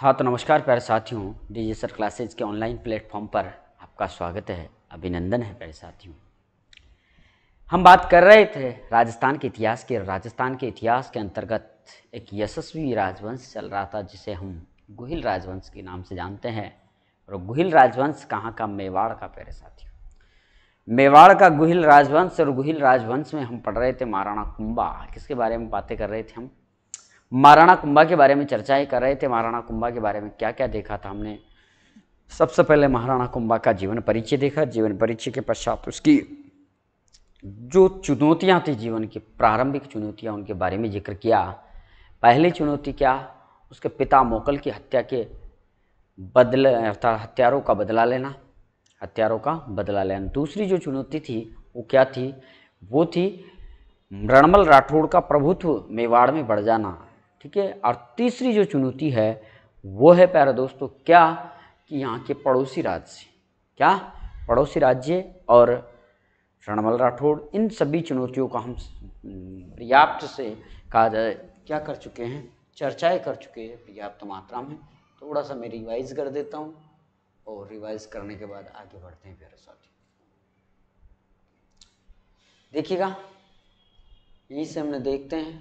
हाँ तो नमस्कार प्यारे साथियों डिजिटल क्लासेज के ऑनलाइन प्लेटफॉर्म पर आपका स्वागत है अभिनंदन है प्यारे साथियों हम बात कर रहे थे राजस्थान के इतिहास के राजस्थान के इतिहास के अंतर्गत एक यशस्वी राजवंश चल रहा था जिसे हम गुहिल राजवंश के नाम से जानते हैं और गुहिल राजवंश कहाँ का मेवाड़ का प्यारे साथियों मेवाड़ का गुहिल राजवंश और गुहिल राजवंश में हम पढ़ रहे थे महाराणा कुंभा किसके बारे में बातें कर रहे थे हम महाराणा कुंभा के बारे में चर्चा ही कर रहे थे महाराणा कुंभा के बारे में क्या क्या देखा था हमने सबसे पहले महाराणा कुंभा का जीवन परिचय देखा जीवन परिचय के पश्चात उसकी जो चुनौतियाँ थी जीवन की प्रारंभिक चुनौतियाँ उनके बारे में जिक्र किया पहली चुनौती क्या उसके पिता मोकल की हत्या के बदले अर्थात हत्यारों का बदला लेना हत्यारों का बदला लेना दूसरी जो चुनौती थी वो क्या थी वो थी रणमल राठौड़ का प्रभुत्व मेवाड़ में बढ़ जाना ठीक है और तीसरी जो चुनौती है वो है प्यारा दोस्तों क्या कि यहाँ के पड़ोसी राज्य क्या पड़ोसी राज्य और रणमल राठौड़ इन सभी चुनौतियों का हम पर्याप्त से कहा जाए क्या कर चुके हैं चर्चाएं कर चुके हैं पर्याप्त मात्रा में थोड़ा सा मैं रिवाइज कर देता हूँ और रिवाइज करने के बाद आगे बढ़ते हैं प्यारे साथियों देखिएगा यहीं से हमने देखते हैं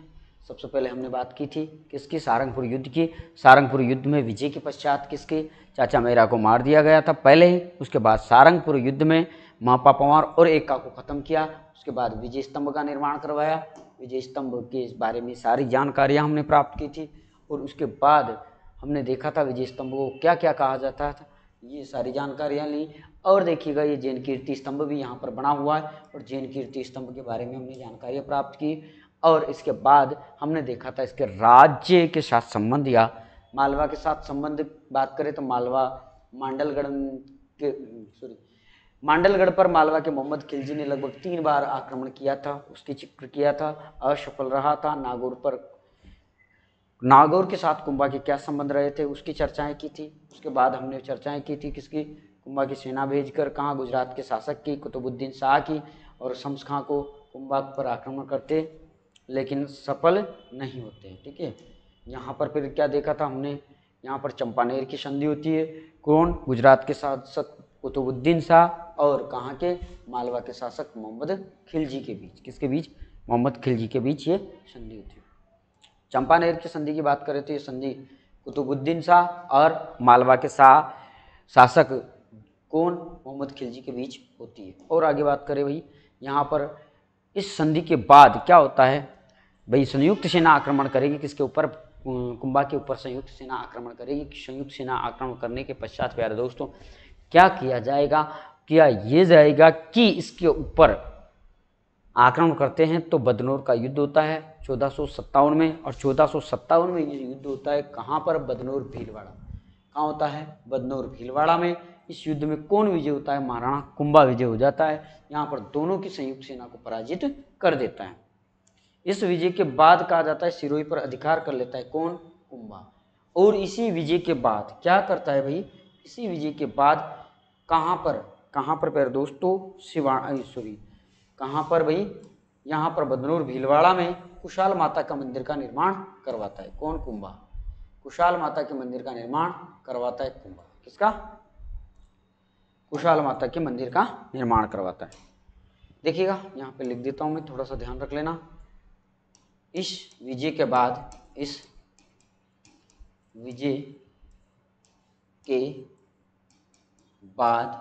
सबसे पहले हमने बात की थी किसकी सारंगपुर युद्ध की सारंगपुर युद्ध में विजय के पश्चात किसके चाचा मेरा को मार दिया गया था पहले ही उसके बाद सारंगपुर युद्ध में मापा पंवार और एका को ख़त्म किया उसके बाद विजय स्तंभ का निर्माण करवाया विजय स्तंभ के इस बारे में सारी जानकारियाँ हमने प्राप्त की थी और उसके बाद हमने देखा था विजय स्तंभ को क्या क्या कहा जाता था ये सारी जानकारियाँ ली और देखिएगा ये जैन कीर्ति स्तंभ भी यहाँ पर बना हुआ है और जैन कीर्ति स्तंभ के बारे में हमने जानकारियाँ प्राप्त की और इसके बाद हमने देखा था इसके राज्य के साथ संबंध या मालवा के साथ संबंध बात करें तो मालवा मांडलगढ़ के सॉरी मांडलगढ़ पर मालवा के मोहम्मद खिलजी ने लगभग तीन बार आक्रमण किया था उसकी चिक्र किया था असफल रहा था नागौर पर नागौर के साथ कुंभा के क्या संबंध रहे थे उसकी चर्चाएं की थी उसके बाद हमने चर्चाएं की थी किसकी कुंभा की सेना भेजकर कहाँ गुजरात के शासक की कुतुबुद्दीन शाह की और शम्स खां को कुंभा पर आक्रमण करते लेकिन सफल नहीं होते हैं ठीक है यहाँ पर फिर क्या देखा था हमने यहाँ पर चंपानेर की संधि होती है कौन गुजरात के शासक कुतुबुद्दीन शाह और कहाँ के मालवा के शासक मोहम्मद खिलजी के बीच किसके बीच मोहम्मद खिलजी के बीच ये संधि होती है चंपानेर की संधि की बात करें तो ये संधि कुतुबुद्दीन शाह और मालवा के शाह शासक कौन मोहम्मद खिलजी के बीच होती है और आगे बात करें भाई यहाँ पर इस संधि के बाद क्या होता है भाई संयुक्त सेना आक्रमण करेगी किसके ऊपर कुंभा के ऊपर संयुक्त सेना आक्रमण करेगी संयुक्त सेना आक्रमण करने के पश्चात प्यारे दोस्तों क्या किया जाएगा किया ये जाएगा कि इसके ऊपर आक्रमण करते हैं तो बदनौर का युद्ध होता है चौदह में और चौदह में ये युद्ध होता है कहाँ पर बदनौर भीलवाड़ा कहाँ होता है बदनौर भीलवाड़ा में इस युद्ध में कौन विजय होता है महाराणा कुंभा विजय हो जाता है यहाँ पर दोनों की संयुक्त सेना को पराजित कर देता है इस विजय के बाद कहा जाता है सिरोही पर अधिकार कर लेता है कौन कुंभा और इसी विजय के बाद क्या करता है भाई इसी विजय के बाद कहाँ पर कहाँ पर पैर दोस्तों शिवा सॉरी कहाँ पर भाई यहाँ पर बदनूर भीलवाड़ा में कुशाल माता का मंदिर का निर्माण करवाता है कौन कुंभा कुशाल माता के मंदिर का निर्माण करवाता है कुंभा किसका कुशाल माता के मंदिर का निर्माण करवाता है देखिएगा यहाँ पे लिख देता हूँ मैं थोड़ा सा ध्यान रख लेना इस विजय के बाद इस विजय के बाद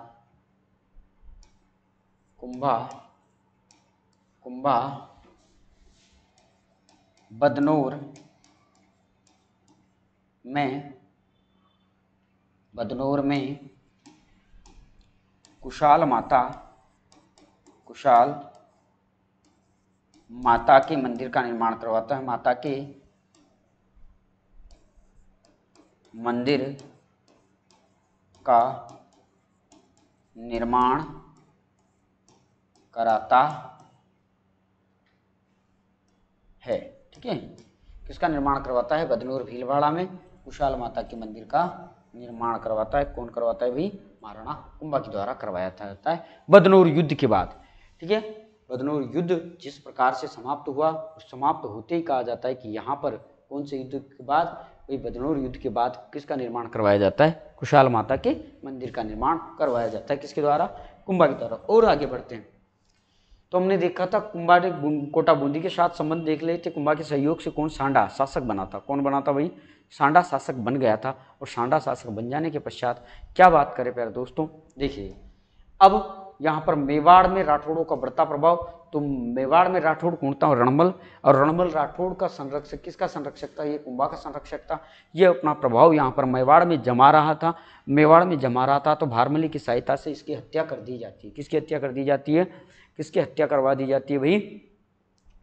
कुंभा कुंभा बदनौर में बदनौर में कुशाल माता कुशाल माता के मंदिर का निर्माण करवाता है माता के मंदिर का निर्माण कराता है ठीक है किसका निर्माण करवाता है बदनूर भीलवाड़ा में कुशाल माता के मंदिर का निर्माण करवाता है कौन करवाता है भी महाराणा कुंभा के द्वारा करवाया जाता है बदनूर युद्ध के बाद ठीक है बदनौर युद्ध जिस प्रकार से समाप्त हुआ समाप्त होते ही कहा जाता है कि यहाँ पर कौन से युद्ध के बाद वही बदनौर युद्ध के बाद किसका निर्माण करवाया जाता है कुशाल माता के मंदिर का निर्माण करवाया जाता है किसके द्वारा कुंभा के द्वारा और आगे बढ़ते हैं तो हमने देखा था कुंभा ने कोटा बूंदी के साथ संबंध देख लिए थे कुंभा के सहयोग से कौन सांडा शासक बना था कौन बना था भाई सांडा शासक बन गया था और सांडा शासक बन जाने के पश्चात क्या बात करें प्यारे दोस्तों देखिए अब यहाँ पर मेवाड़ में राठौड़ों का बढ़ता प्रभाव तो मेवाड़ में राठौड़ कुंडता हूँ रणमल और रणमल राठौड़ का संरक्षक किसका संरक्षक था ये कुंभा का संरक्षक था ये अपना प्रभाव यहाँ पर मेवाड़ में जमा रहा था मेवाड़ में जमा रहा था तो भारमली की सहायता से इसकी हत्या कर दी जाती है किसकी हत्या कर दी जाती है किसकी हत्या करवा दी जाती है भाई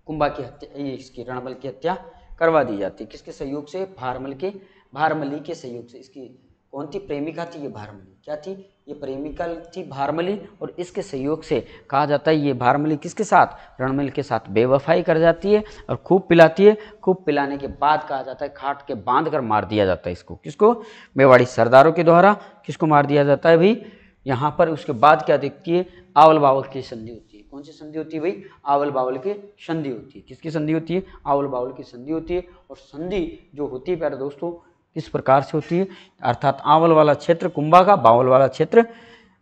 कुंभा की हत्या ये इसकी रणमल की हत्या करवा दी जाती है किसके सहयोग से भारमल के भारमली के सहयोग से इसकी कौन थी प्रेमिका थी ये भारमली क्या थी ये प्रेमिका थी भारमली और इसके सहयोग से कहा जाता है ये भारमली किसके साथ रणमिल के साथ बेवफाई कर जाती है और खूब पिलाती है खूब पिलाने के बाद कहा जाता है खाट के बांध कर मार दिया जाता है इसको किसको मेवाड़ी सरदारों के द्वारा किसको मार दिया जाता है भाई यहाँ पर उसके बाद क्या देखती है आवल बावल की संधि होती है कौन सी संधि होती है भाई आवल बावल की संधि होती है किसकी संधि होती है आवल बावल की संधि होती है और संधि जो होती है प्यारे दोस्तों इस प्रकार से होती है अर्थात आंवल वाला क्षेत्र कुंभा का बावल वाला क्षेत्र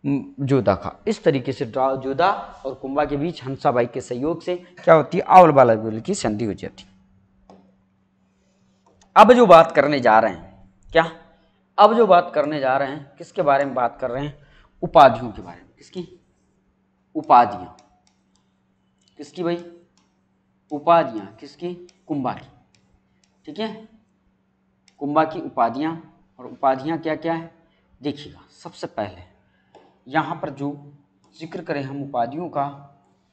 जोधा का इस तरीके से जोधा और कुंभा के बीच हंसाबाई के सहयोग से क्या होती है आंवल वाला की संधि हो जाती अब जो बात करने जा रहे हैं क्या अब जो बात करने जा रहे हैं किसके बारे में बात कर रहे हैं उपाधियों के बारे में किसकी उपाधियां किसकी भाई उपाधियां किसकी कुंभा की ठीक है कुंभा की उपाधियाँ और उपाधियाँ क्या क्या है देखिएगा सबसे पहले यहाँ पर जो जिक्र करें हम उपाधियों का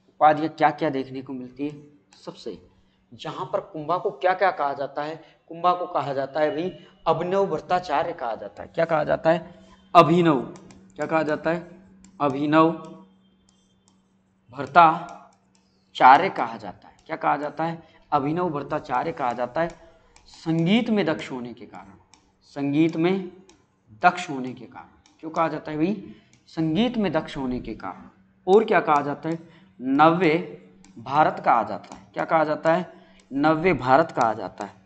उपाधियाँ क्या क्या देखने को मिलती है सबसे यहाँ पर कुंभा को क्या क्या कहा जाता है कुंभा को कहा जाता है भाई अभिनव भ्रताचार्य कहा जाता है क्या कहा जाता है अभिनव क्या कहा जाता है अभिनव भ्रताचार्य कहा जाता है क्या कहा जाता है अभिनव भ्रताचार्य कहा जाता है संगीत में दक्ष होने के कारण संगीत में दक्ष होने के कारण क्यों कहा जाता है भाई संगीत में दक्ष होने के कारण और क्या कहा जाता है नव्य भारत कहा जाता है क्या कहा जाता है नव्य भारत कहा जाता है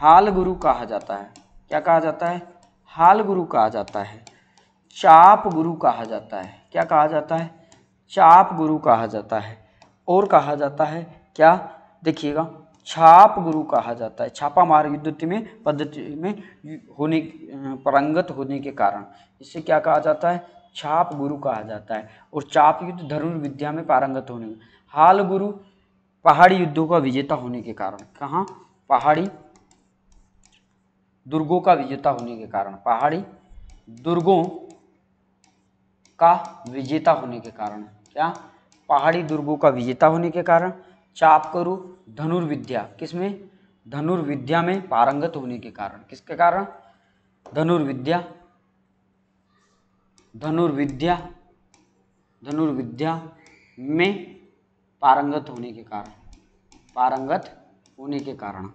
हाल गुरु कहा जाता है क्या कहा जाता है हाल गुरु कहा जाता है चाप गुरु कहा जाता है क्या कहा जाता है चाप गुरु कहा जाता है और कहा जाता है क्या देखिएगा छाप गुरु कहा जाता है छापा मार युद्ध में पद्धति में होने परंगत होने के कारण इसे क्या कहा जाता है छाप गुरु कहा जाता है और चाप युद्ध विद्या में पारंगत होने हाल गुरु पहाड़ी युद्धों का विजेता होने के कारण कहाँ पहाड़ी दुर्गों का विजेता होने के कारण पहाड़ी दुर्गों का विजेता होने के कारण क्या पहाड़ी दुर्गों का विजेता होने के कारण चाप गुरु धनुर्विद्या किसमें धनुर्विद्या में पारंगत होने के कारण किसके कारण धनुर्विद्या धनुर्विद्या धनुर्विद्या में पारंगत होने के कारण पारंगत होने के कारण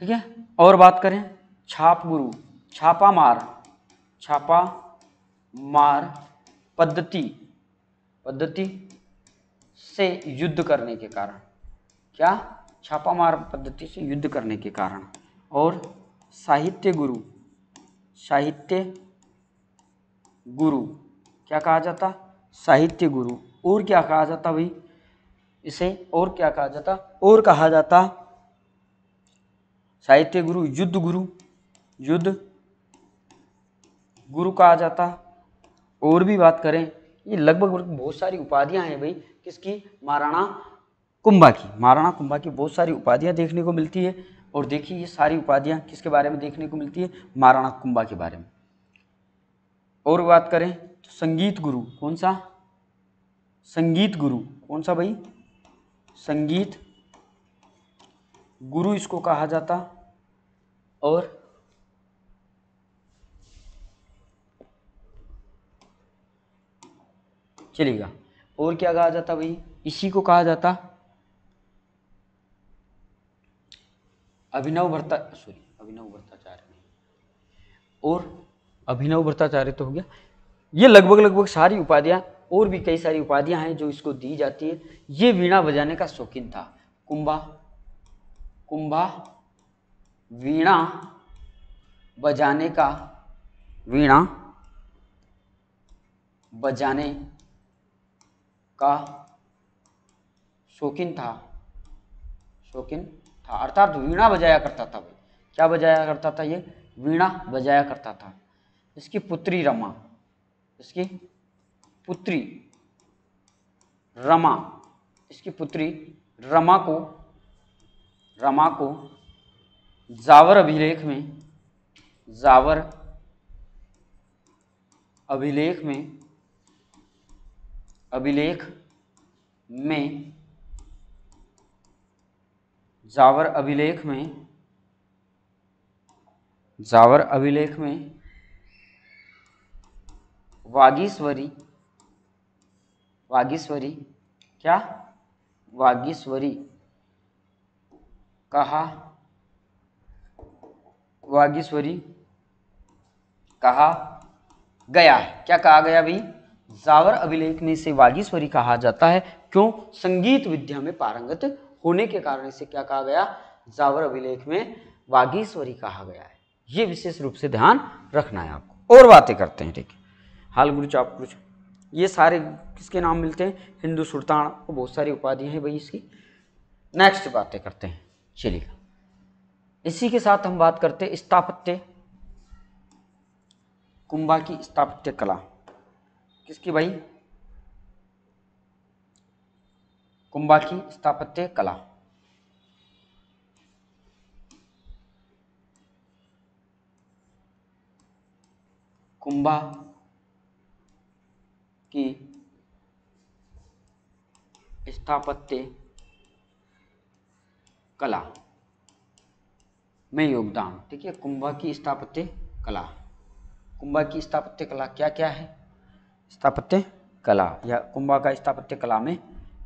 ठीक है और बात करें छाप गुरु छापा मार छापा मार पद्धति पद्धति से युद्ध करने के कारण क्या छापामार पद्धति से युद्ध करने के कारण और साहित्य गुरु साहित्य गुरु क्या कहा जाता साहित्य गुरु और क्या कहा जाता भाई इसे और क्या कहा जाता और कहा जाता साहित्य गुरु युद्ध गुरु युद्ध गुरु कहा जाता और भी बात करें ये लगभग बहुत सारी उपाधियां हैं भाई किसकी महाराणा कुंभा की महाराणा कुंभा की बहुत सारी उपाधियाँ देखने को मिलती है और देखिए ये सारी उपाधियाँ किसके बारे में देखने को मिलती है महाराणा कुंभा के बारे में और बात करें तो संगीत गुरु कौन सा संगीत गुरु कौन सा भाई संगीत गुरु इसको कहा जाता और चलेगा और क्या कहा जाता भाई इसी को कहा जाता अभिनव व्रता सॉरी अभिनव भ्रताचार्य और अभिनव भ्रताचार्य तो हो गया ये लगभग लगभग सारी उपाधियाँ और भी कई सारी उपाधियाँ हैं जो इसको दी जाती है ये वीणा बजाने का शौकीन था कुंभा कुंभा वीणा बजाने का वीणा बजाने का शौकीन था शौकीन था अर्थात वीणा बजाया करता था क्या बजाया करता था ये वीणा बजाया करता था इसकी पुत्री रमा इसकी पुत्री रमा इसकी पुत्री रमा को रमा को जावर अभिलेख में जावर अभिलेख में अभिलेख में जावर अभिलेख में जावर अभिलेख में वागीश्वरी वागीश्वरी क्या वागीश्वरी कहा वागीश्वरी कहा गया क्या कहा गया भाई जावर अभिलेख में से वागीश्वरी कहा जाता है क्यों संगीत विद्या में पारंगत होने के कारण इसे क्या कहा गया जावर अभिलेख में वागीश्वरी कहा गया है ये विशेष रूप से ध्यान रखना है आपको और बातें करते हैं ठीक है हाल गुरु चाप गुरु ये सारे किसके नाम मिलते हैं हिंदू सुल्तान और बहुत सारी उपाधियां हैं भाई इसकी नेक्स्ट बातें करते हैं चलिएगा इसी के साथ हम बात करते हैं स्थापत्य कुंभा की स्थापत्य कला किसकी भाई कुंभा की स्थापत्य कला कुंभा की स्थापत्य कला में योगदान ठीक है कुंभा की स्थापत्य कला कुंभा की स्थापत्य कला क्या क्या है स्थापत्य कला या कुंभा का स्थापत्य कला में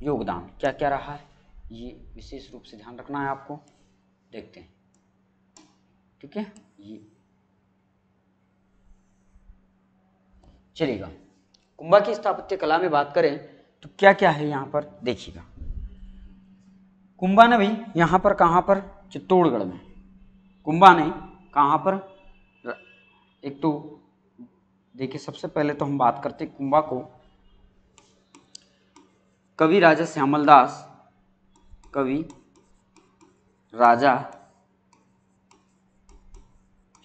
योगदान क्या क्या रहा है ये विशेष रूप से ध्यान रखना है आपको देखते हैं ठीक है ये चलेगा कुंभा की स्थापत्य कला में बात करें तो क्या क्या है यहाँ पर देखिएगा कुंभा ने भी यहाँ पर कहाँ पर चित्तौड़गढ़ में कुंभा ने कहाँ पर एक तो देखिए सबसे पहले तो हम बात करते कुंभा को कवि राजा श्यामल दास कवि राजा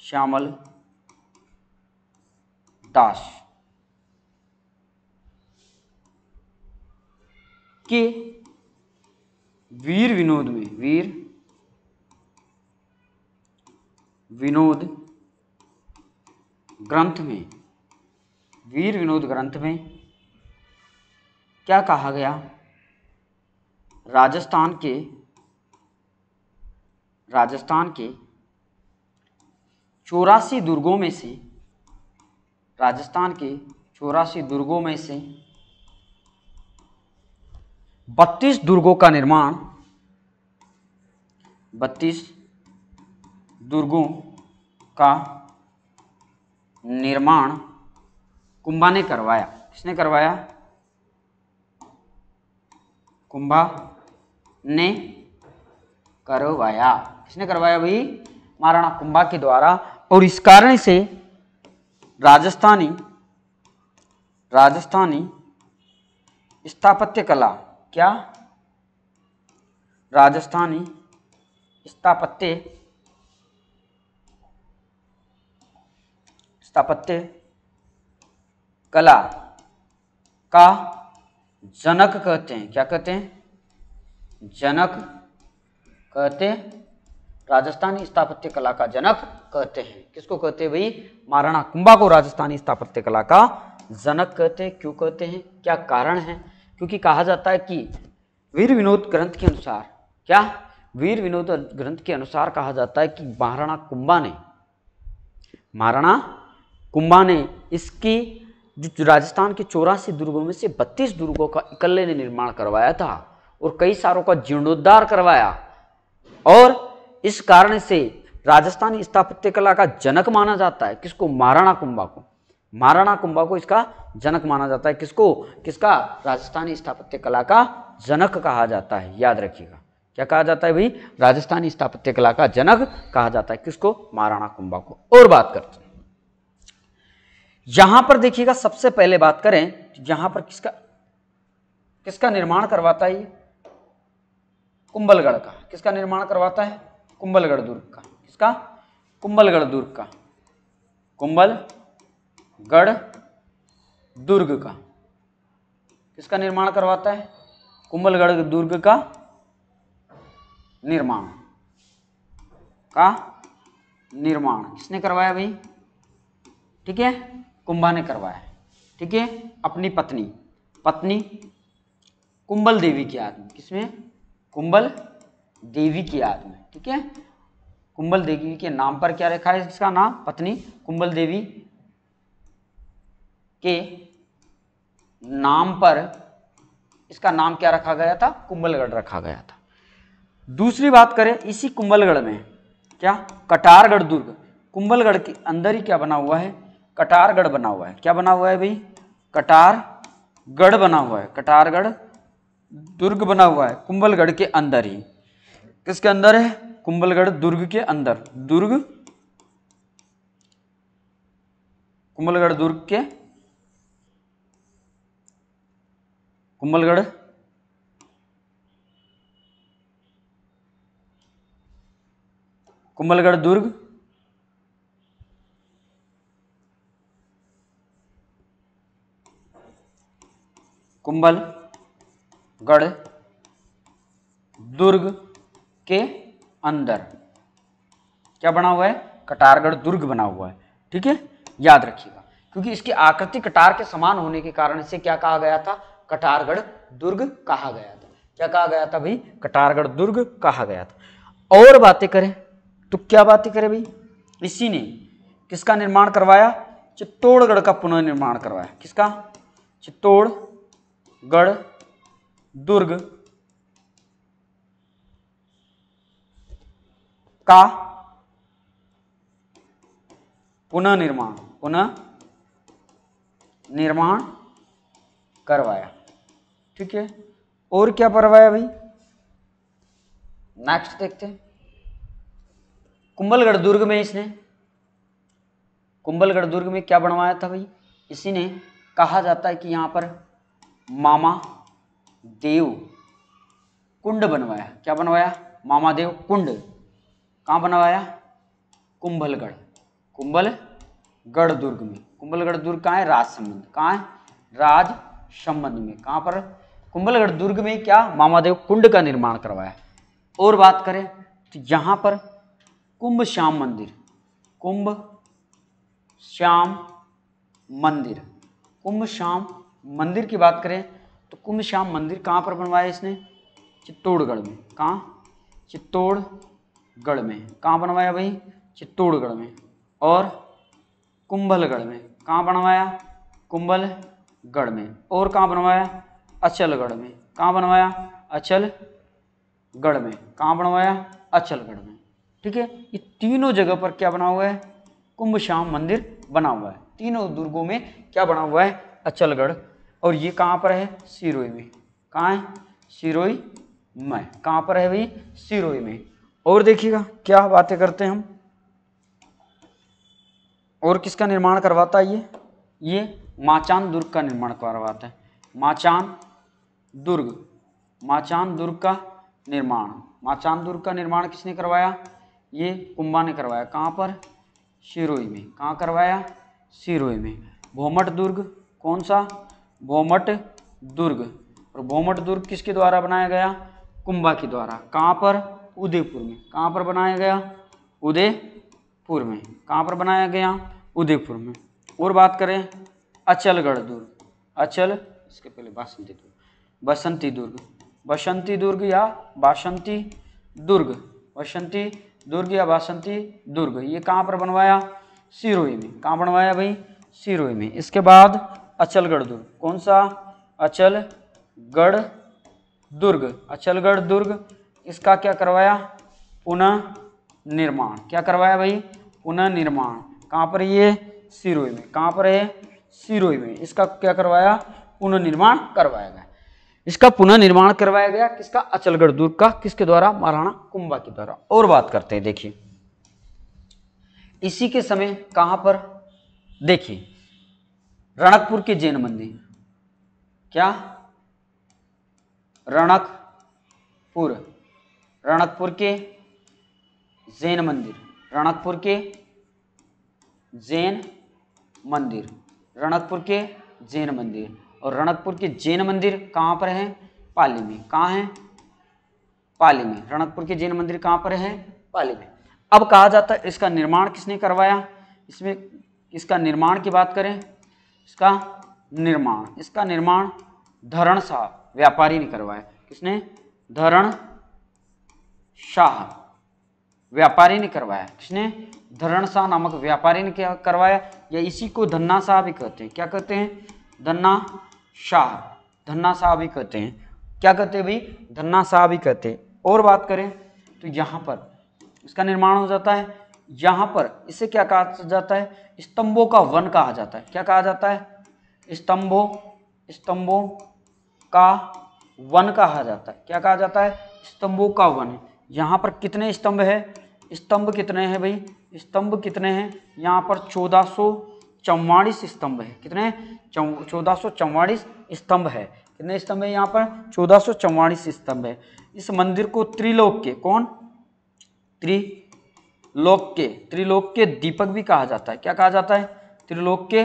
श्यामल दास के वीर विनोद में वीर विनोद ग्रंथ में वीर विनोद ग्रंथ में क्या कहा गया राजस्थान के राजस्थान के चौरासी दुर्गों में से राजस्थान के चौरासी दुर्गों में से बत्तीस दुर्गों का निर्माण बत्तीस दुर्गों का निर्माण कुंभा ने करवाया किसने करवाया कुंभा ने करवाया किसने करवाया भाई महाराणा कुंभा के द्वारा और इस कारण से राजस्थानी राजस्थानी स्थापत्य कला क्या राजस्थानी स्थापत्य स्थापत्य कला का जनक कहते हैं क्या कहते हैं जनक कहते राजस्थानी स्थापत्य कला का जनक कहते हैं किसको कहते हैं भाई महाराणा कुंभा को राजस्थानी स्थापत्य कला का जनक कहते हैं क्यों कहते हैं क्या कारण है क्योंकि कहा जाता है कि वीर विनोद ग्रंथ के अनुसार क्या वीर विनोद ग्रंथ के अनुसार कहा जाता है कि महाराणा कुंभा ने महाराणा कुंभा ने इसकी जो राजस्थान के चौरासी दुर्गों में से बत्तीस दुर्गों का इकल्ले ने निर्माण करवाया था और कई सारों का जीर्णोद्धार करवाया और इस कारण से राजस्थानी स्थापत्य कला का जनक माना जाता है किसको महाराणा कुंभा को महाराणा कुंभा को इसका जनक माना जाता है किसको किसका राजस्थानी स्थापत्य कला का जनक कहा जाता है याद रखिएगा क्या कहा जाता है भाई राजस्थानी स्थापत्य कला का जनक कहा जाता है किसको महाराणा कुंभा को और बात करते यहां पर देखिएगा सबसे पहले बात करें यहां पर किसका किसका निर्माण करवाता है ये कुंभलगढ़ का किसका निर्माण करवाता है कुंभलगढ़ दुर्ग का किसका कुंभलगढ़ दुर्ग का कुंभलगढ़ दुर्ग का किसका निर्माण करवाता है कुंभलगढ़ दुर्ग का निर्माण का निर्माण किसने करवाया भाई ठीक है कुंभा ने करवाया ठीक है अपनी पत्नी पत्नी कुंबल देवी की याद में किसमें कुंबल देवी की याद में ठीक है कुंबल देवी के नाम पर क्या रखा है इसका नाम पत्नी कुंबल देवी के नाम पर इसका नाम क्या रखा गया था कुंबलगढ़ रखा गया था दूसरी बात करें इसी कुंबलगढ़ में क्या कटारगढ़ दुर्ग कुंबलगढ़ के अंदर ही क्या बना हुआ है कटारगढ़ बना हुआ है क्या बना हुआ है भाई कटारगढ़ बना हुआ है कटारगढ़ दुर्ग बना हुआ है कुंभलगढ़ के अंदर ही किसके अंदर है कुंभलगढ़ दुर्ग के अंदर दुर्ग कुंभलगढ़ दुर्ग के कुंभलगढ़ कुंभलगढ़ दुर्ग कुंभलगढ़ दुर्ग के अंदर क्या बना हुआ है कटारगढ़ दुर्ग बना हुआ है ठीक है याद रखिएगा क्योंकि इसकी आकृति कटार के समान होने के कारण से क्या कहा गया था कटारगढ़ दुर्ग कहा गया था क्या कहा गया था भाई कटारगढ़ दुर्ग कहा गया था और बातें करें तो क्या बातें करें भाई इसी ने किसका निर्माण करवाया चित्तौड़गढ़ का पुनर्निर्माण करवाया किसका चित्तौड़ गढ़ दुर्ग का पुनः निर्माण पुनः निर्माण करवाया ठीक है और क्या करवाया भाई नेक्स्ट देखते हैं कुंभलगढ़ दुर्ग में इसने कुंभलगढ़ दुर्ग में क्या बनवाया था भाई इसी ने कहा जाता है कि यहां पर मामा देव कुंड बनवाया क्या बनवाया मामा देव कुंड कहाँ बनवाया कुंभलगढ़ कुंभलगढ़ दुर्ग में कुंभलगढ़ दुर्ग कहाँ है संबंध कहाँ है राज संबंध में कहाँ पर कुंभलगढ़ दुर्ग में क्या मामादेव कुंड का निर्माण करवाया और बात करें तो यहाँ पर कुंभ श्याम मंदिर कुंभ श्याम मंदिर कुंभ श्याम मंदिर की बात करें तो कुंभ श्याम मंदिर कहाँ पर बनवाया इसने चित्तौड़गढ़ में कहाँ चित्तौड़गढ़ में कहाँ बनवाया भाई चित्तौड़गढ़ में और कुंभलगढ़ में कहाँ बनवाया कुंभलगढ़ में और कहाँ बनवाया अचलगढ़ में कहाँ बनवाया अचलगढ़ में कहाँ बनवाया अचलगढ़ में ठीक है ये तीनों जगह पर क्या बना हुआ है कुंभ श्याम मंदिर बना हुआ है तीनों दुर्गों में क्या बना हुआ है अचलगढ़ और ये कहाँ पर है सिरोई में कहाँ है सिरोई में कहाँ पर है भाई सिरोई में और देखिएगा क्या बातें करते हैं हम और किसका निर्माण करवाता है ये ये माचान दुर्ग का निर्माण करवाता है माचान दुर्ग माचान दुर्ग का निर्माण माचान दुर्ग का निर्माण किसने करवाया ये कुंभा ने करवाया कहाँ पर सिरोई में कहाँ करवाया सिरोई में भोमट दुर्ग कौन सा भोमट दुर्ग और भोमट दुर्ग किसके द्वारा बनाया गया कुंभा के द्वारा कहाँ पर उदयपुर में कहाँ पर बनाया गया उदयपुर में कहाँ पर बनाया गया उदयपुर में और बात करें अचलगढ़ दुर्ग अचल इसके पहले बासंती दुर्ग बसंती दुर्ग बसंती दुर्ग या बासंती दुर्ग बसंती दुर्ग या बासंती दुर्ग ये कहाँ पर बनवाया सिरोही में कहाँ बनवाया भाई सिरोही में इसके बाद अचलगढ़ दुर्ग कौन सा अचलगढ़ दुर्ग अचलगढ़ दुर्ग इसका क्या करवाया पुनः निर्माण क्या करवाया भाई पुनः निर्माण कहाँ पर ये सिरोई में कहाँ पर है सिरोई में इसका क्या करवाया पुनर्निर्माण करवाया गया इसका पुनः निर्माण करवाया गया किसका अचलगढ़ दुर्ग का किसके द्वारा महाराणा कुंभा के द्वारा और बात करते हैं देखिए इसी के समय कहाँ पर देखिए रणकपुर के जैन मंदिर क्या रणकपुर रणकपुर के जैन मंदिर रणकपुर के जैन मंदिर रणकपुर के जैन मंदिर और रणकपुर के जैन मंदिर कहाँ पर है पाली में कहाँ है पाली में रणकपुर के जैन मंदिर कहाँ पर है पाली में अब कहा जाता है इसका निर्माण किसने करवाया इसमें इसका निर्माण की बात करें इसका निर्माण इसका निर्माण धरण शाह व्यापारी ने करवाया किसने धरण शाह व्यापारी ने करवाया किसने धरण शाह नामक व्यापारी ने क्या करवाया या इसी को धन्ना शाह भी कहते हैं क्या कहते हैं धन्ना शाह धन्ना शाह भी कहते हैं क्या कहते हैं भाई धन्ना शाह भी कहते हैं और बात करें तो यहाँ पर इसका निर्माण हो जाता है यहाँ पर इसे क्या कहा जाता है स्तंभों का वन कहा जाता है क्या कहा जाता है स्तंभों स्तंभों का वन कहा जाता है क्या कहा जाता है स्तंभों का वन यहाँ पर कितने स्तंभ है स्तंभ कितने हैं भाई स्तंभ कितने हैं यहाँ पर चौदह सौ चौवालीस स्तंभ है कितने चौदह सौ चौवालीस स्तंभ है कितने स्तंभ है यहाँ पर चौदह सौ चौवालीस स्तंभ है इस मंदिर को त्रिलोक के कौन त्रि लोक के त्रिलोक के दीपक भी कहा जाता है क्या कहा जाता है त्रिलोक के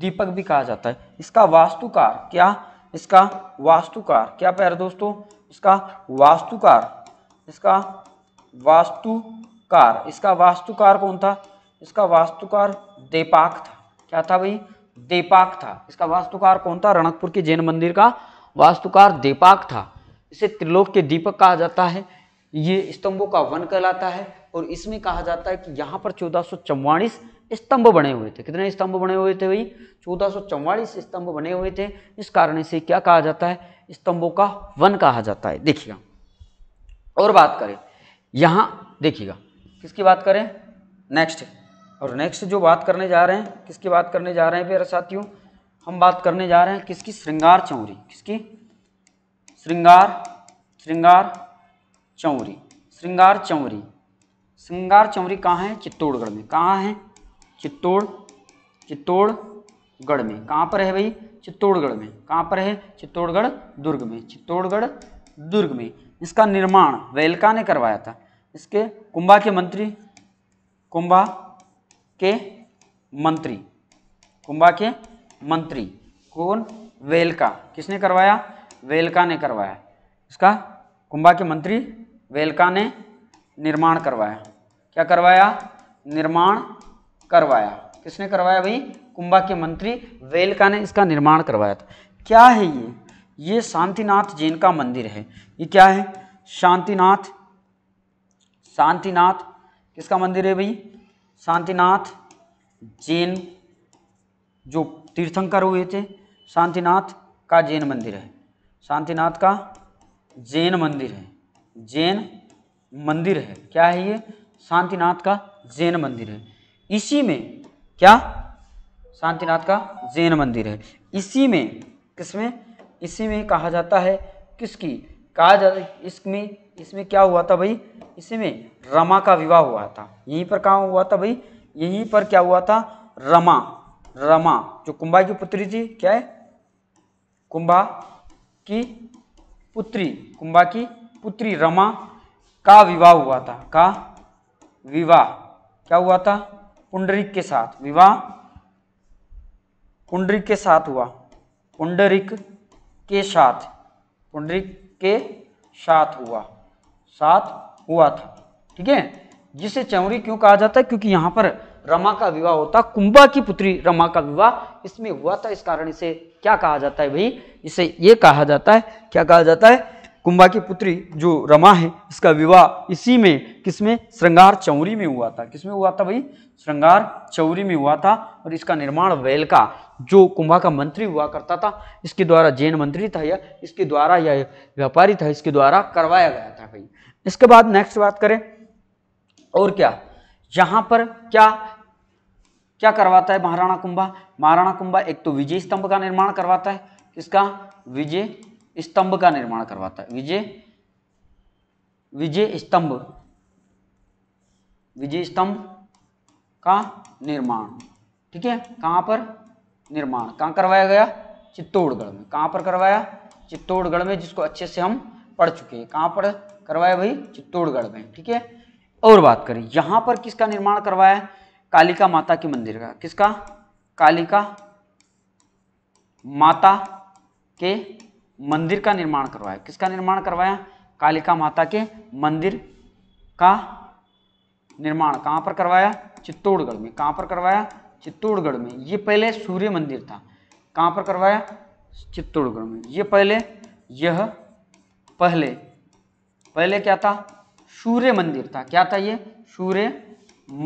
दीपक भी कहा जाता है इसका वास्तुकार क्या इसका वास्तुकार क्या प्यारे दोस्तों इसका वास्तुकार इसका वास्तुकार इसका वास्तुकार कौन था इसका वास्तुकार देपाक था क्या था भाई देपाक था इसका वास्तुकार कौन था रणकपुर के जैन मंदिर का वास्तुकार देपाक था इसे त्रिलोक के दीपक कहा जाता है ये स्तंभों का वन कहलाता है और इसमें कहा जाता है कि यहाँ पर चौदह स्तंभ बने हुए थे कितने स्तंभ बने हुए थे भाई चौदह स्तंभ बने हुए थे इस कारण से क्या कहा जाता है स्तंभों का वन कहा जाता है देखिएगा और बात करें यहाँ देखिएगा किसकी बात करें नेक्स्ट और नेक्स्ट जो बात करने जा रहे हैं किसकी बात करने जा रहे हैं मेरे साथियों हम बात करने जा रहे हैं किसकी श्रृंगार चौरी किसकी श्रृंगार श्रृंगार चौरी श्रृंगार चौरी श्रृंगार चौरी कहाँ है चित्तौड़गढ़ में कहाँ है चित्तौड़ चित्तौड़गढ़ में कहाँ पर है भाई चित्तौड़गढ़ में कहाँ पर है चित्तौड़गढ़ दुर्ग में चित्तौड़गढ़ दुर्ग में इसका निर्माण वेलका ने करवाया था इसके कुंभा के मंत्री कुंभा के मंत्री कुंभा के मंत्री कौन वेलका किसने करवाया वेलका ने करवाया इसका कुंभा के मंत्री वेलका ने निर्माण करवाया क्या करवाया निर्माण करवाया किसने करवाया भाई कुंभा के मंत्री वेलका ने इसका निर्माण करवाया था क्या है ये ये शांतिनाथ जैन का मंदिर है ये क्या है शांतिनाथ शांतिनाथ किसका मंदिर है भाई शांतिनाथ जैन जो तीर्थंकर हुए थे शांतिनाथ का जैन मंदिर है शांतिनाथ का जैन मंदिर है जैन मंदिर है क्या है ये शांतिनाथ का जैन मंदिर है इसी में क्या शांतिनाथ का जैन मंदिर है इसी में किसमें इसी में कहा जाता है किसकी कहा जाता है इसमें इसमें क्या हुआ था भाई इसी में रमा का विवाह हुआ था यहीं पर कहाँ हुआ था भाई यहीं पर क्या हुआ था रमा रमा जो कुंभा की पुत्री थी क्या है कुंभा की पुत्री कुंभा की पुत्री रमा का विवाह हुआ था का विवाह क्या हुआ था पुंडरिक के साथ विवाह पुंडरिक के साथ हुआ पुंडरिक के साथ पुंडरिक के साथ हुआ साथ हुआ था ठीक है जिसे चौरी क्यों कहा जाता है क्योंकि यहाँ पर रमा का विवाह होता कुंभा की पुत्री रमा का विवाह इसमें हुआ था इस कारण इसे क्या कहा जाता है भाई इसे ये कहा जाता है क्या कहा जाता है कुंभा की पुत्री जो रमा है इसका विवाह इसी में किसमें श्रृंगार चौरी में हुआ था किसमें हुआ था भाई श्रृंगार चौरी में हुआ था और इसका निर्माण वेल का जो कुंभा का मंत्री हुआ करता था इसके द्वारा जैन मंत्री था या इसके द्वारा या व्यापारी था इसके द्वारा करवाया गया था भाई इसके बाद नेक्स्ट बात करें और क्या यहाँ पर क्या क्या करवाता है महाराणा कुंभा महाराणा कुंभा एक तो विजय स्तंभ का निर्माण करवाता है इसका विजय स्तंभ का निर्माण करवाता है विजय विजय स्तंभ विजय स्तंभ का निर्माण ठीक है कहां पर निर्माण कहां करवाया गया चित्तौड़गढ़ में कहां पर करवाया चित्तौड़गढ़ में जिसको अच्छे से हम पढ़ चुके हैं कहाँ पर करवाया भाई चित्तौड़गढ़ में ठीक है और बात करें यहाँ पर किसका निर्माण करवाया कालिका माता के मंदिर का किसका कालिका माता के मंदिर का निर्माण करवाया किसका निर्माण करवाया कालिका माता के मंदिर का निर्माण कहाँ पर करवाया चित्तौड़गढ़ में कहाँ पर करवाया चित्तौड़गढ़ में ये पहले सूर्य मंदिर था कहाँ पर करवाया चित्तौड़गढ़ में ये पहले यह पहले पहले क्या था सूर्य मंदिर था क्या था ये सूर्य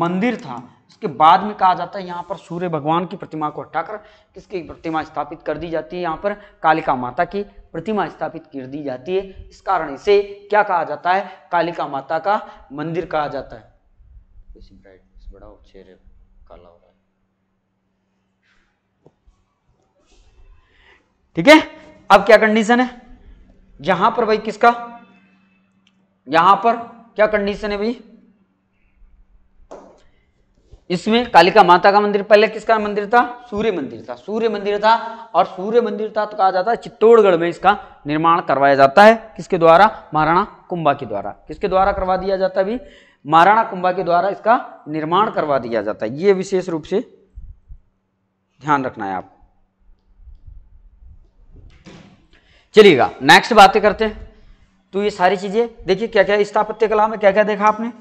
मंदिर था उसके बाद में कहा जाता है यहाँ पर सूर्य भगवान की प्रतिमा को हटाकर किसकी प्रतिमा स्थापित कर दी जाती है यहाँ पर कालिका माता की प्रतिमा स्थापित कर दी जाती है इस कारण इसे क्या कहा जाता है कालिका माता का मंदिर कहा जाता है बड़ा काला हो रहा है ठीक है अब क्या कंडीशन है यहां पर भाई किसका यहां पर क्या कंडीशन है भाई इसमें कालिका माता का मंदिर पहले किसका मंदिर था सूर्य मंदिर था सूर्य मंदिर था और सूर्य मंदिर था तो कहा जाता है चित्तौड़गढ़ में इसका निर्माण करवाया जाता है किसके द्वारा महाराणा कुंभा के द्वारा किसके द्वारा करवा दिया जाता है अभी महाराणा कुंभा के द्वारा इसका निर्माण करवा दिया जाता है ये विशेष रूप से ध्यान रखना है आपको चलिएगा नेक्स्ट बातें करते हैं तो ये सारी चीजें देखिए क्या क्या स्थापत्य कला में क्या क्या देखा आपने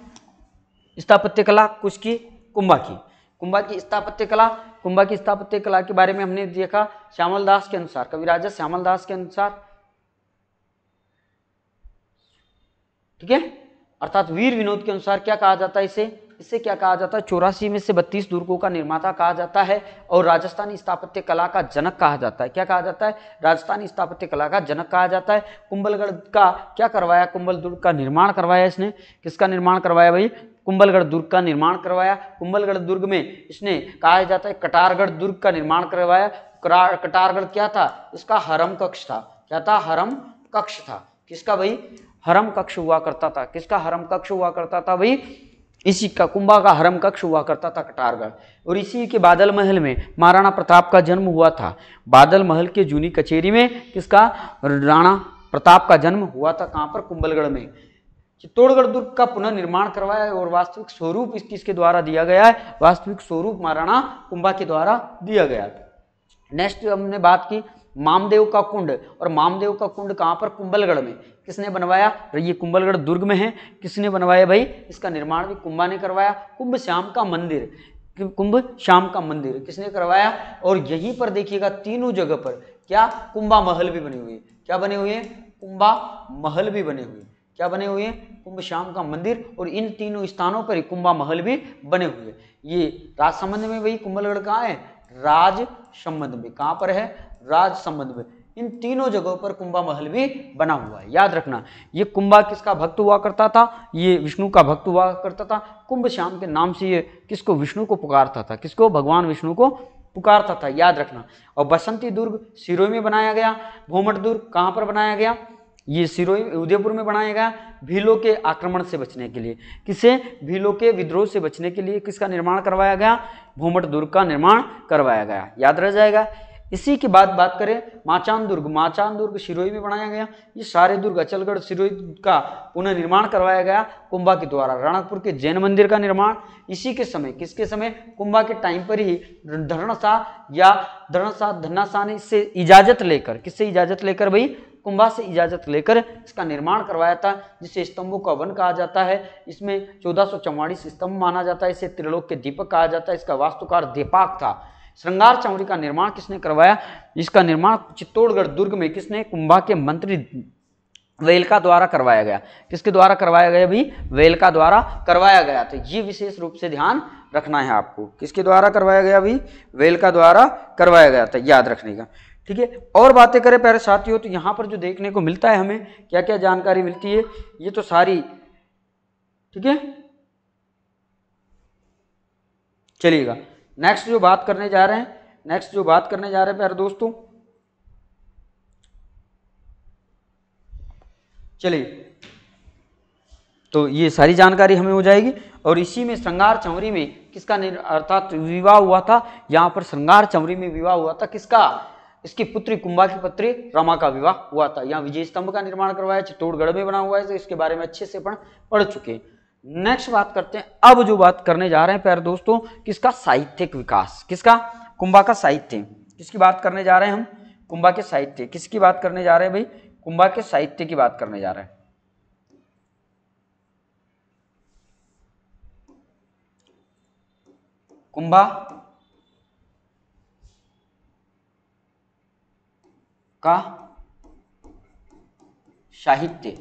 स्थापत्य कला कुछ की कुंभा की कुंभा की स्थापत्य कला कुंभा की स्थापत्य कला के बारे में हमने देखा श्यामल दास के अनुसार कविराजा श्यामल दास के अनुसार ठीक है अर्थात वीर विनोद के अनुसार क्या कहा जाता है इसे इसे क्या कहा जाता है चौरासी में से बत्तीस दुर्गों का निर्माता कहा जाता है और राजस्थानी स्थापत्य कला का जनक कहा जाता है क्या कहा जाता है राजस्थानी स्थापत्य कला का जनक कहा जाता है कुंभलगढ़ का क्या करवाया कुंभल दुर्ग का निर्माण करवाया इसने किसका निर्माण करवाया भाई कुंभलगढ़ दुर्ग का निर्माण करवाया कुंभलगढ़ दुर्ग में इसने कहा जाता है कटारगढ़ दुर्ग का निर्माण करवाया कटारगढ़ क्या था इसका हरम कक्ष था क्या था हरम कक्ष था किसका भाई हरम कक्ष हुआ करता था किसका हरम कक्ष हुआ करता था भाई इसी का कुंभा का हरम कक्ष हुआ करता था कटारगढ़ और इसी के बादल महल में महाराणा प्रताप का जन्म हुआ था बादल महल के जूनी कचेरी में किसका राणा प्रताप का जन्म हुआ था कहाँ पर कुंभलगढ़ में चित्तौड़गढ़ दुर्ग का पुनर्निर्माण करवाया है और वास्तविक स्वरूप इस किसके द्वारा दिया गया है वास्तविक स्वरूप महाराणा कुंभा के द्वारा दिया गया था नेक्स्ट हमने बात की मामदेव का कुंड और मामदेव का कुंड कहाँ पर कुंभलगढ़ में किसने बनवाया ये कुंभलगढ़ दुर्ग में है किसने बनवाया भाई इसका निर्माण भी कुंभा ने करवाया कुंभ श्याम का मंदिर कुंभ श्याम का मंदिर किसने करवाया और यहीं पर देखिएगा तीनों जगह पर क्या कुंभा महल भी बने हुए क्या बने हुए कुंभा महल भी बने हुए क्या बने हुए कुंभ श्याम का मंदिर और इन तीनों स्थानों पर कुंभा महल भी बने हुए ये राजसमंद में भाई कुंभलगढ़ कहाँ है राज संबंध में कहाँ पर है राज संबंध में इन तीनों जगहों पर कुंभा महल भी बना हुआ है याद रखना ये कुंभा किसका भक्त हुआ करता था ये विष्णु का भक्त हुआ करता था कुंभ श्याम के नाम से ये किसको विष्णु को पुकारता था किसको भगवान विष्णु को पुकारता था याद रखना और बसंती दुर्ग सिरोही में बनाया गया भूमट दुर्ग कहाँ पर बनाया गया ये सिरोही उदयपुर में बनाया गया भीलों के आक्रमण से बचने के लिए किसे भीलों के विद्रोह से बचने के लिए किसका निर्माण करवाया गया भूमट दुर्ग का निर्माण करवाया गया याद रह जाएगा इसी के बाद बात करें माचान दुर्ग माचान दुर्ग सिरोही में बनाया गया ये सारे दुर्ग अचलगढ़ सिरोही का पुनर्निर्माण करवाया गया कुंभा के द्वारा राणकपुर के जैन मंदिर का निर्माण इसी के समय किसके समय कुंभा के टाइम पर ही धरणशाह या धरणशाह धन्नाशाह ने इससे इजाजत लेकर किससे इजाजत लेकर भाई कुंभा से इजाजत लेकर इसका निर्माण करवाया था जिसे स्तंभों का वन कहा जाता है इसमें चौदह स्तंभ माना जाता है इसे त्रिलोक के दीपक कहा जाता है इसका वास्तुकार दीपाक था श्रृंगार चौरी का निर्माण किसने करवाया इसका निर्माण चित्तौड़गढ़ दुर्ग में किसने कुंभा के मंत्री वेलका द्वारा करवाया गया किसके द्वारा करवाया गया भी वेलका द्वारा करवाया गया तो ये विशेष रूप से ध्यान रखना है आपको किसके द्वारा करवाया गया भी वेलका द्वारा करवाया गया था याद रखने का ठीक है और बातें करें प्यारे साथियों तो यहाँ पर जो देखने को मिलता है हमें क्या क्या जानकारी मिलती है ये तो सारी ठीक है चलिएगा नेक्स्ट जो बात करने जा रहे हैं नेक्स्ट जो बात करने जा रहे हैं प्यारे दोस्तों चलिए तो ये सारी जानकारी हमें हो जाएगी और इसी में श्रृंगार चमरी में किसका अर्थात विवाह हुआ था यहाँ पर श्रृंगार चमरी में विवाह हुआ था किसका इसकी पुत्री कुंभा की पत्री रमा का विवाह हुआ था यहाँ विजय स्तंभ का निर्माण करवाया चित्तौड़गढ़ में बना हुआ है तो इसके बारे में अच्छे से पढ़ चुके हैं नेक्स्ट बात करते हैं अब जो बात करने जा रहे हैं प्यारे दोस्तों किसका साहित्यिक विकास किसका कुंभा का साहित्य किसकी बात करने जा रहे हैं हम कुंभा के साहित्य किसकी बात करने जा रहे हैं भाई कुंभा के साहित्य की बात करने जा रहे हैं कुंभा का साहित्य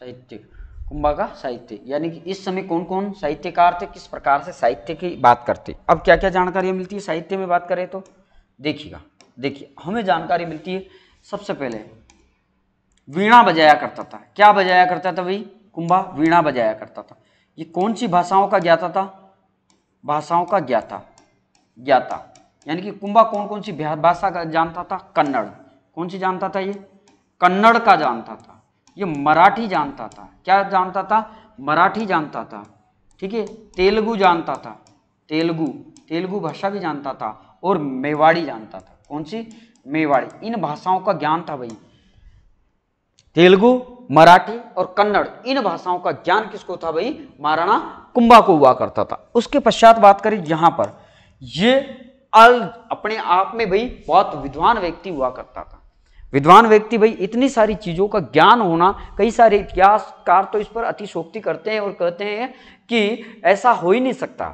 साहित्यिक कुंभा का साहित्य यानी कि इस समय कौन कौन साहित्यकार थे किस प्रकार से साहित्य की बात करते अब क्या क्या जानकारियाँ मिलती है साहित्य में बात करें तो देखिएगा देखिए हमें जानकारी मिलती है सबसे पहले वीणा बजाया करता था क्या बजाया करता था भाई कुंभा वीणा बजाया करता था ये कौन सी भाषाओं का ज्ञाता था भाषाओं का ज्ञाता ज्ञाता यानी कि कुंभा कौन कौन सी भाषा का जानता था कन्नड़ कौन सी जानता था ये कन्नड़ का जानता था ये मराठी जानता था क्या जानता था मराठी जानता था ठीक है तेलुगु जानता था तेलुगु तेलुगु भाषा भी जानता था और मेवाड़ी जानता था कौन सी मेवाड़ी इन भाषाओं का ज्ञान था भाई तेलुगु मराठी और कन्नड़ इन भाषाओं का ज्ञान किसको था भाई महाराणा कुंभा को हुआ करता था उसके पश्चात बात करें यहां पर ये अल अपने आप में भाई बहुत विद्वान व्यक्ति हुआ करता था विद्वान व्यक्ति भाई इतनी सारी चीज़ों का ज्ञान होना कई सारे इतिहासकार तो इस पर अतिशोक्ति करते हैं और कहते हैं कि ऐसा हो ही नहीं सकता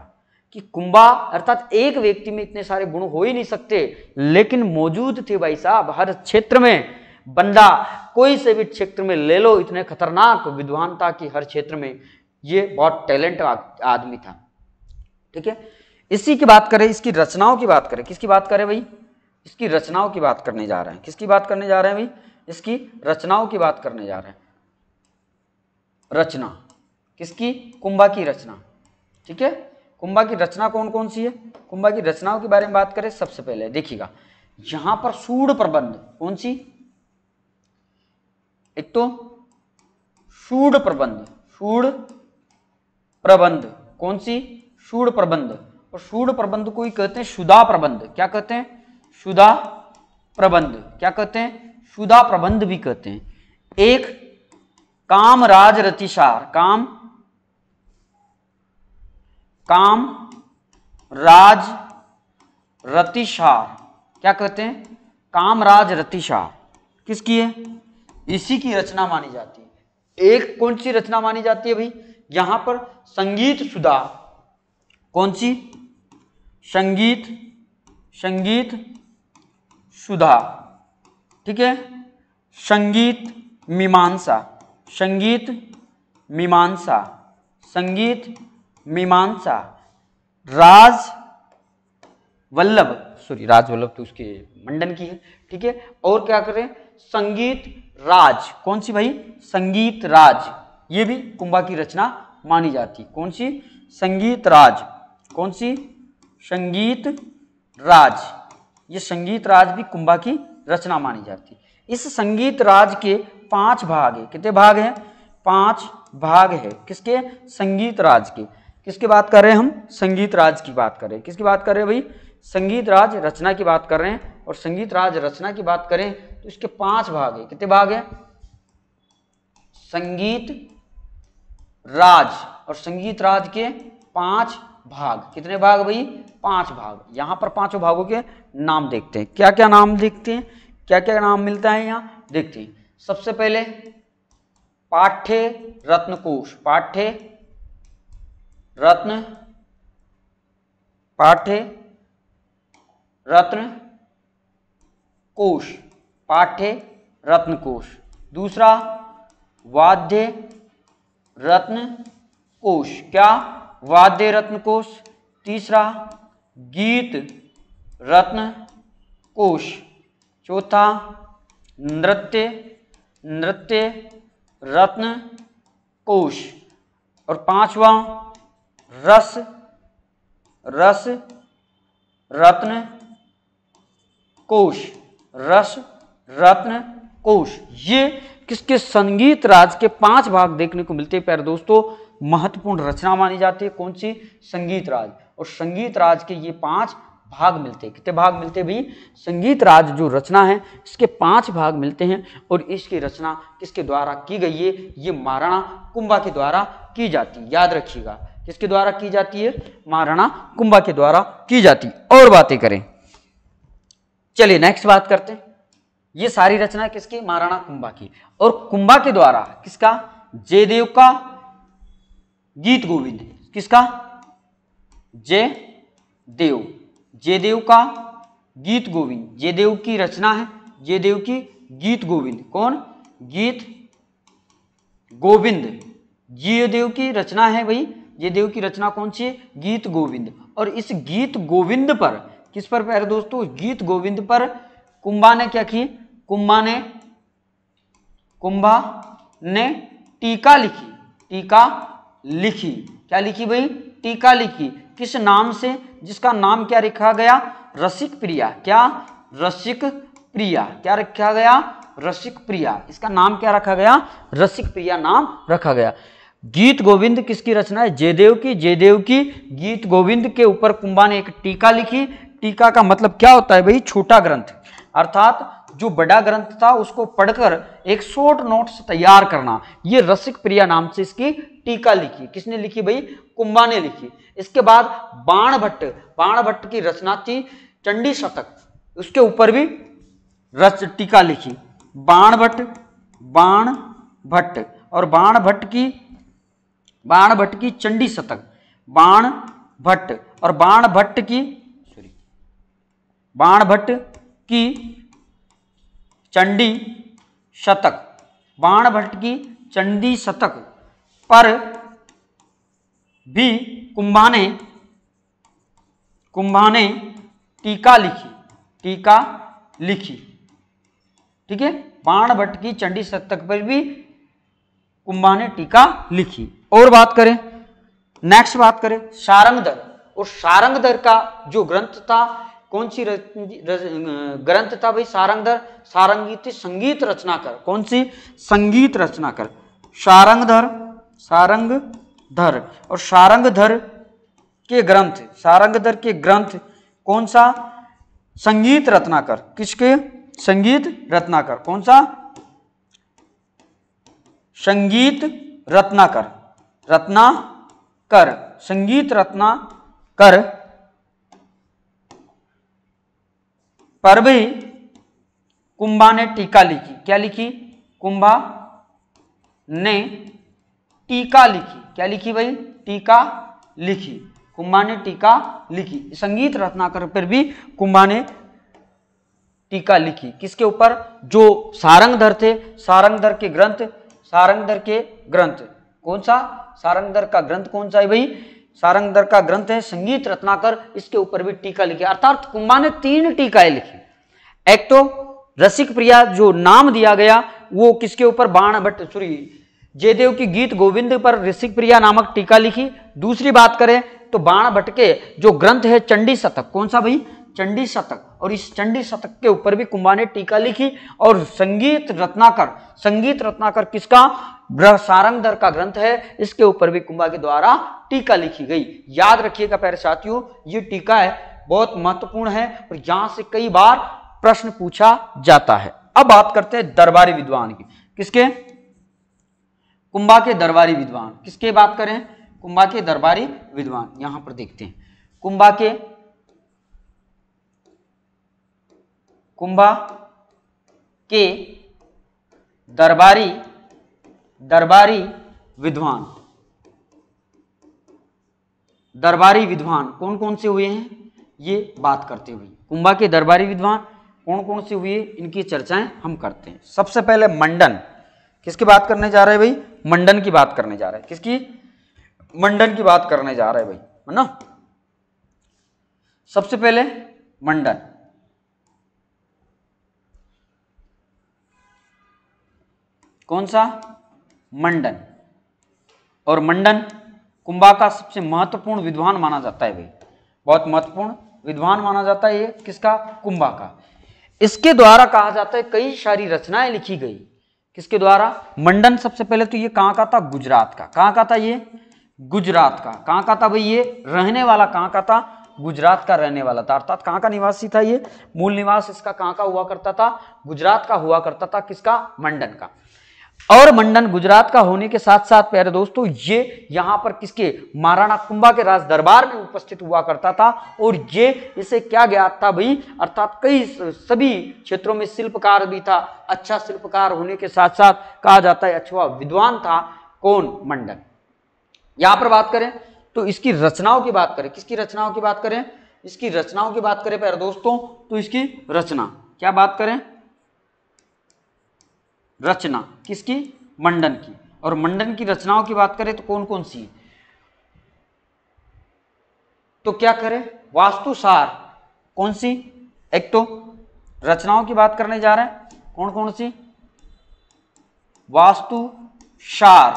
कि कुंभा अर्थात एक व्यक्ति में इतने सारे गुण हो ही नहीं सकते लेकिन मौजूद थे भाई साहब हर क्षेत्र में बंदा कोई से भी क्षेत्र में ले लो इतने खतरनाक विद्वान था कि हर क्षेत्र में ये बहुत टैलेंट आदमी था ठीक है इसी की बात करें इसकी रचनाओं की बात करें किसकी बात करें भाई इसकी रचनाओं की बात करने जा रहे हैं किसकी बात करने जा रहे हैं भाई इसकी रचनाओं की बात करने जा रहे हैं रचना किसकी कुंभा की रचना ठीक है कुंभा की रचना कौन कौन सी है कुंभा की रचनाओं के बारे में बात करें सबसे पहले देखिएगा यहां पर सूड प्रबंध कौन सी एक तो सूड प्रबंध सूड प्रबंध कौन सी सूड प्रबंध और सूड प्रबंध को ही कहते हैं शुदा प्रबंध क्या कहते हैं शुदा प्रबंध क्या कहते हैं शुदा प्रबंध भी कहते हैं एक राज रतिशार काम काम राज रतिशार क्या कहते हैं कामराज रतिशार किसकी है इसी की रचना मानी जाती है एक कौन सी रचना मानी जाती है भाई यहां पर संगीत सुधा कौन सी संगीत संगीत सुधा ठीक है संगीत मीमांसा संगीत मीमांसा संगीत मीमांसा राज वल्लभ सॉरी राज वल्लभ तो उसके मंडन की है ठीक है और क्या करें संगीत राज कौन सी भाई संगीत राज ये भी कुंभा की रचना मानी जाती कौन सी संगीत राज कौन सी संगीत राज ये संगीत राज भी कुंभा की रचना मानी जाती है इस संगीत राज के पांच भाग है कितने भाग हैं पांच भाग है किसके संगीत राज के किसकी बात कर रहे हैं हम संगीत राज की बात कर रहे हैं किसकी बात कर रहे हैं भाई संगीत राज रचना की बात कर रहे हैं और संगीत राज रचना की बात करें तो इसके पांच भाग है कितने भाग है संगीत राज और संगीत राज के पांच भाग कितने भाग भाई पांच भाग यहां पर पांचों भागों के नाम देखते हैं क्या क्या नाम देखते हैं क्या क्या नाम मिलता है यहाँ देखते हैं सबसे पहले पाठ्य रत्नकोश पाठ्य रत्न पाठ्य रत्न कोश पाठ्य रत्न कोश दूसरा वाद्य रत्न कोश क्या वाद्य रत्न कोश तीसरा गीत रत्न कोश चौथा नृत्य नृत्य रत्न कोश और पांचवा रस रस रत्न कोश रस रत्न कोश ये किसके संगीत राज के पांच भाग देखने को मिलते हैं प्यारे दोस्तों महत्वपूर्ण रचना मानी जाती है कौन सी संगीत राज और संगीत राज के ये पांच भाग मिलते हैं कितने भाग मिलते हैं भाई संगीत राज जो रचना है इसके पांच भाग मिलते हैं और इसकी रचना किसके द्वारा की गई है ये महाराणा कुंभा के द्वारा की जाती है याद रखिएगा किसके द्वारा की जाती है महाराणा कुंभा के द्वारा की जाती और बातें करें चलिए नेक्स्ट बात करते हैं ये सारी रचना किसकी महाराणा कुंभा की और कुंभा के द्वारा किसका जयदेव का गीत गोविंद किसका जय देव जयदेव का गीत गोविंद जय देव की रचना है जयदेव की गीत गोविंद कौन गीत गोविंद जयदेव की रचना है भाई जयदेव की रचना कौन सी है गीत गोविंद और इस गीत गोविंद पर किस पर पैर दोस्तों गीत गोविंद पर कुंभा ने क्या की कुंभा ने कुंभा ने टीका लिखी टीका लिखी क्या लिखी भाई टीका लिखी किस नाम से जिसका नाम क्या रखा गया रसिक प्रिया क्या रसिक प्रिया क्या रखा गया रसिक प्रिया इसका नाम क्या रखा गया रसिक प्रिया नाम रखा गया गीत गोविंद किसकी रचना है जयदेव की जयदेव की गीत गोविंद के ऊपर कुंभा ने एक टीका लिखी टीका का मतलब क्या होता है भाई छोटा ग्रंथ अर्थात जो बड़ा ग्रंथ था उसको पढ़कर एक शॉर्ट नोट्स तैयार करना ये रसिक प्रिया नाम से इसकी टीका लिखी किसने लिखी भाई कुंभा ने लिखी इसके बाद बाण भट्ट बाण भट्ट की रचना थी चंडी शतक उसके ऊपर भी रच टीका लिखी बाण भट्ट बाण भट्ट और बाण भट्ट की बाण भट्ट की चंडी शतक बाण भट्ट और बाण भट्ट की सॉरी बाण भट्ट की चंडी शतक बाण भट्ट की चंडी शतक पर भी कुंभा ने कुंभा ने टीका लिखी टीका लिखी ठीक है बाण भट्ट की चंडी शतक पर भी कुंभा ने टीका लिखी और बात करें नेक्स्ट बात करें सारंग दर और सारंग दर का जो ग्रंथ था कौन सी ग्रंथ था भाई सारंग दर सारंगीत संगीत रचना कर कौन सी संगीत रचना कर सारंग दर सारंगधर और सारंग धर के ग्रंथ सारंगधर के ग्रंथ कौन सा संगीत रत्नाकर किसके संगीत रत्नाकर कौन सा संगीत रत्नाकर रत्ना कर संगीत रत्ना कर पर भी कुंभा ने टीका लिखी क्या लिखी कुंभा ने टीका लिखी क्या लिखी भाई टीका लिखी कुंभा ने टीका लिखी संगीत रत्नाकर पर भी कुंभा ने टीका लिखी किसके ऊपर जो सारंगधर थे सारंगधर के ग्रंथ सारंगधर के ग्रंथ कौन सा सारंगधर का ग्रंथ कौन सा है भाई सारंगधर का ग्रंथ है संगीत रत्नाकर इसके ऊपर भी टीका लिखी अर्थात कुंभा ने तीन टीकाएं लिखी एक तो रसिक प्रिया जो नाम दिया गया वो किसके ऊपर बाण भट्ट सूरी जयदेव की गीत गोविंद पर ऋषिक प्रिया नामक टीका लिखी दूसरी बात करें तो बाण भटके जो ग्रंथ है चंडी शतक कौन सा भाई चंडी शतक और इस चंडी शतक के ऊपर भी कुंभा ने टीका लिखी और संगीत रत्नाकर संगीत रत्नाकर किसका सारंगधर का ग्रंथ है इसके ऊपर भी कुंभा के द्वारा टीका लिखी गई याद रखिएगा प्यारे साथियों ये टीका है बहुत महत्वपूर्ण है और यहां से कई बार प्रश्न पूछा जाता है अब बात करते हैं दरबारी विद्वान की किसके कुंभा के दरबारी विद्वान किसके बात करें कुंभा के दरबारी विद्वान यहां पर देखते हैं कुंभा के कुंभा के दरबारी दरबारी विद्वान दरबारी विद्वान कौन कौन से हुए हैं ये बात करते हुए कुंभा के दरबारी विद्वान कौन कौन से हुए इनकी चर्चाएं हम करते हैं सबसे पहले मंडन किसकी बात करने जा रहे हैं भाई मंडन की बात करने जा रहे हैं किसकी मंडन की बात करने जा रहे हैं भाई है ना सबसे पहले मंडन कौन सा मंडन और मंडन कुंभा का सबसे महत्वपूर्ण विद्वान माना जाता है भाई बहुत महत्वपूर्ण विद्वान माना जाता है ये किसका कुंभा का इसके द्वारा कहा जाता है कई सारी रचनाएं लिखी गई किसके द्वारा मंडन सबसे पहले तो ये कहाँ का था गुजरात का कहाँ का था ये गुजरात का कहाँ का था भाई ये रहने वाला कहाँ का था गुजरात का रहने वाला था अर्थात कहाँ का निवासी था ये मूल निवास इसका कहाँ का हुआ करता था गुजरात का हुआ करता था किसका मंडन का और मंडन गुजरात का होने के साथ साथ प्यारे दोस्तों ये यहाँ पर किसके महाराणा कुंभा के राज दरबार में उपस्थित हुआ करता था और ये इसे क्या गया था भाई अर्थात कई सभी क्षेत्रों में शिल्पकार भी था अच्छा शिल्पकार होने के साथ साथ कहा जाता है अच्छा विद्वान था कौन मंडन यहाँ पर बात करें तो इसकी रचनाओं की बात करें किसकी रचनाओं की बात करें इसकी रचनाओं की बात करें प्यारे दोस्तों तो इसकी रचना क्या बात करें रचना किसकी मंडन की और मंडन की रचनाओं की बात करें तो कौन कौन सी तो क्या करें वास्तुसार कौन सी एक तो रचनाओं की बात करने जा रहे हैं कौन कौन सी सार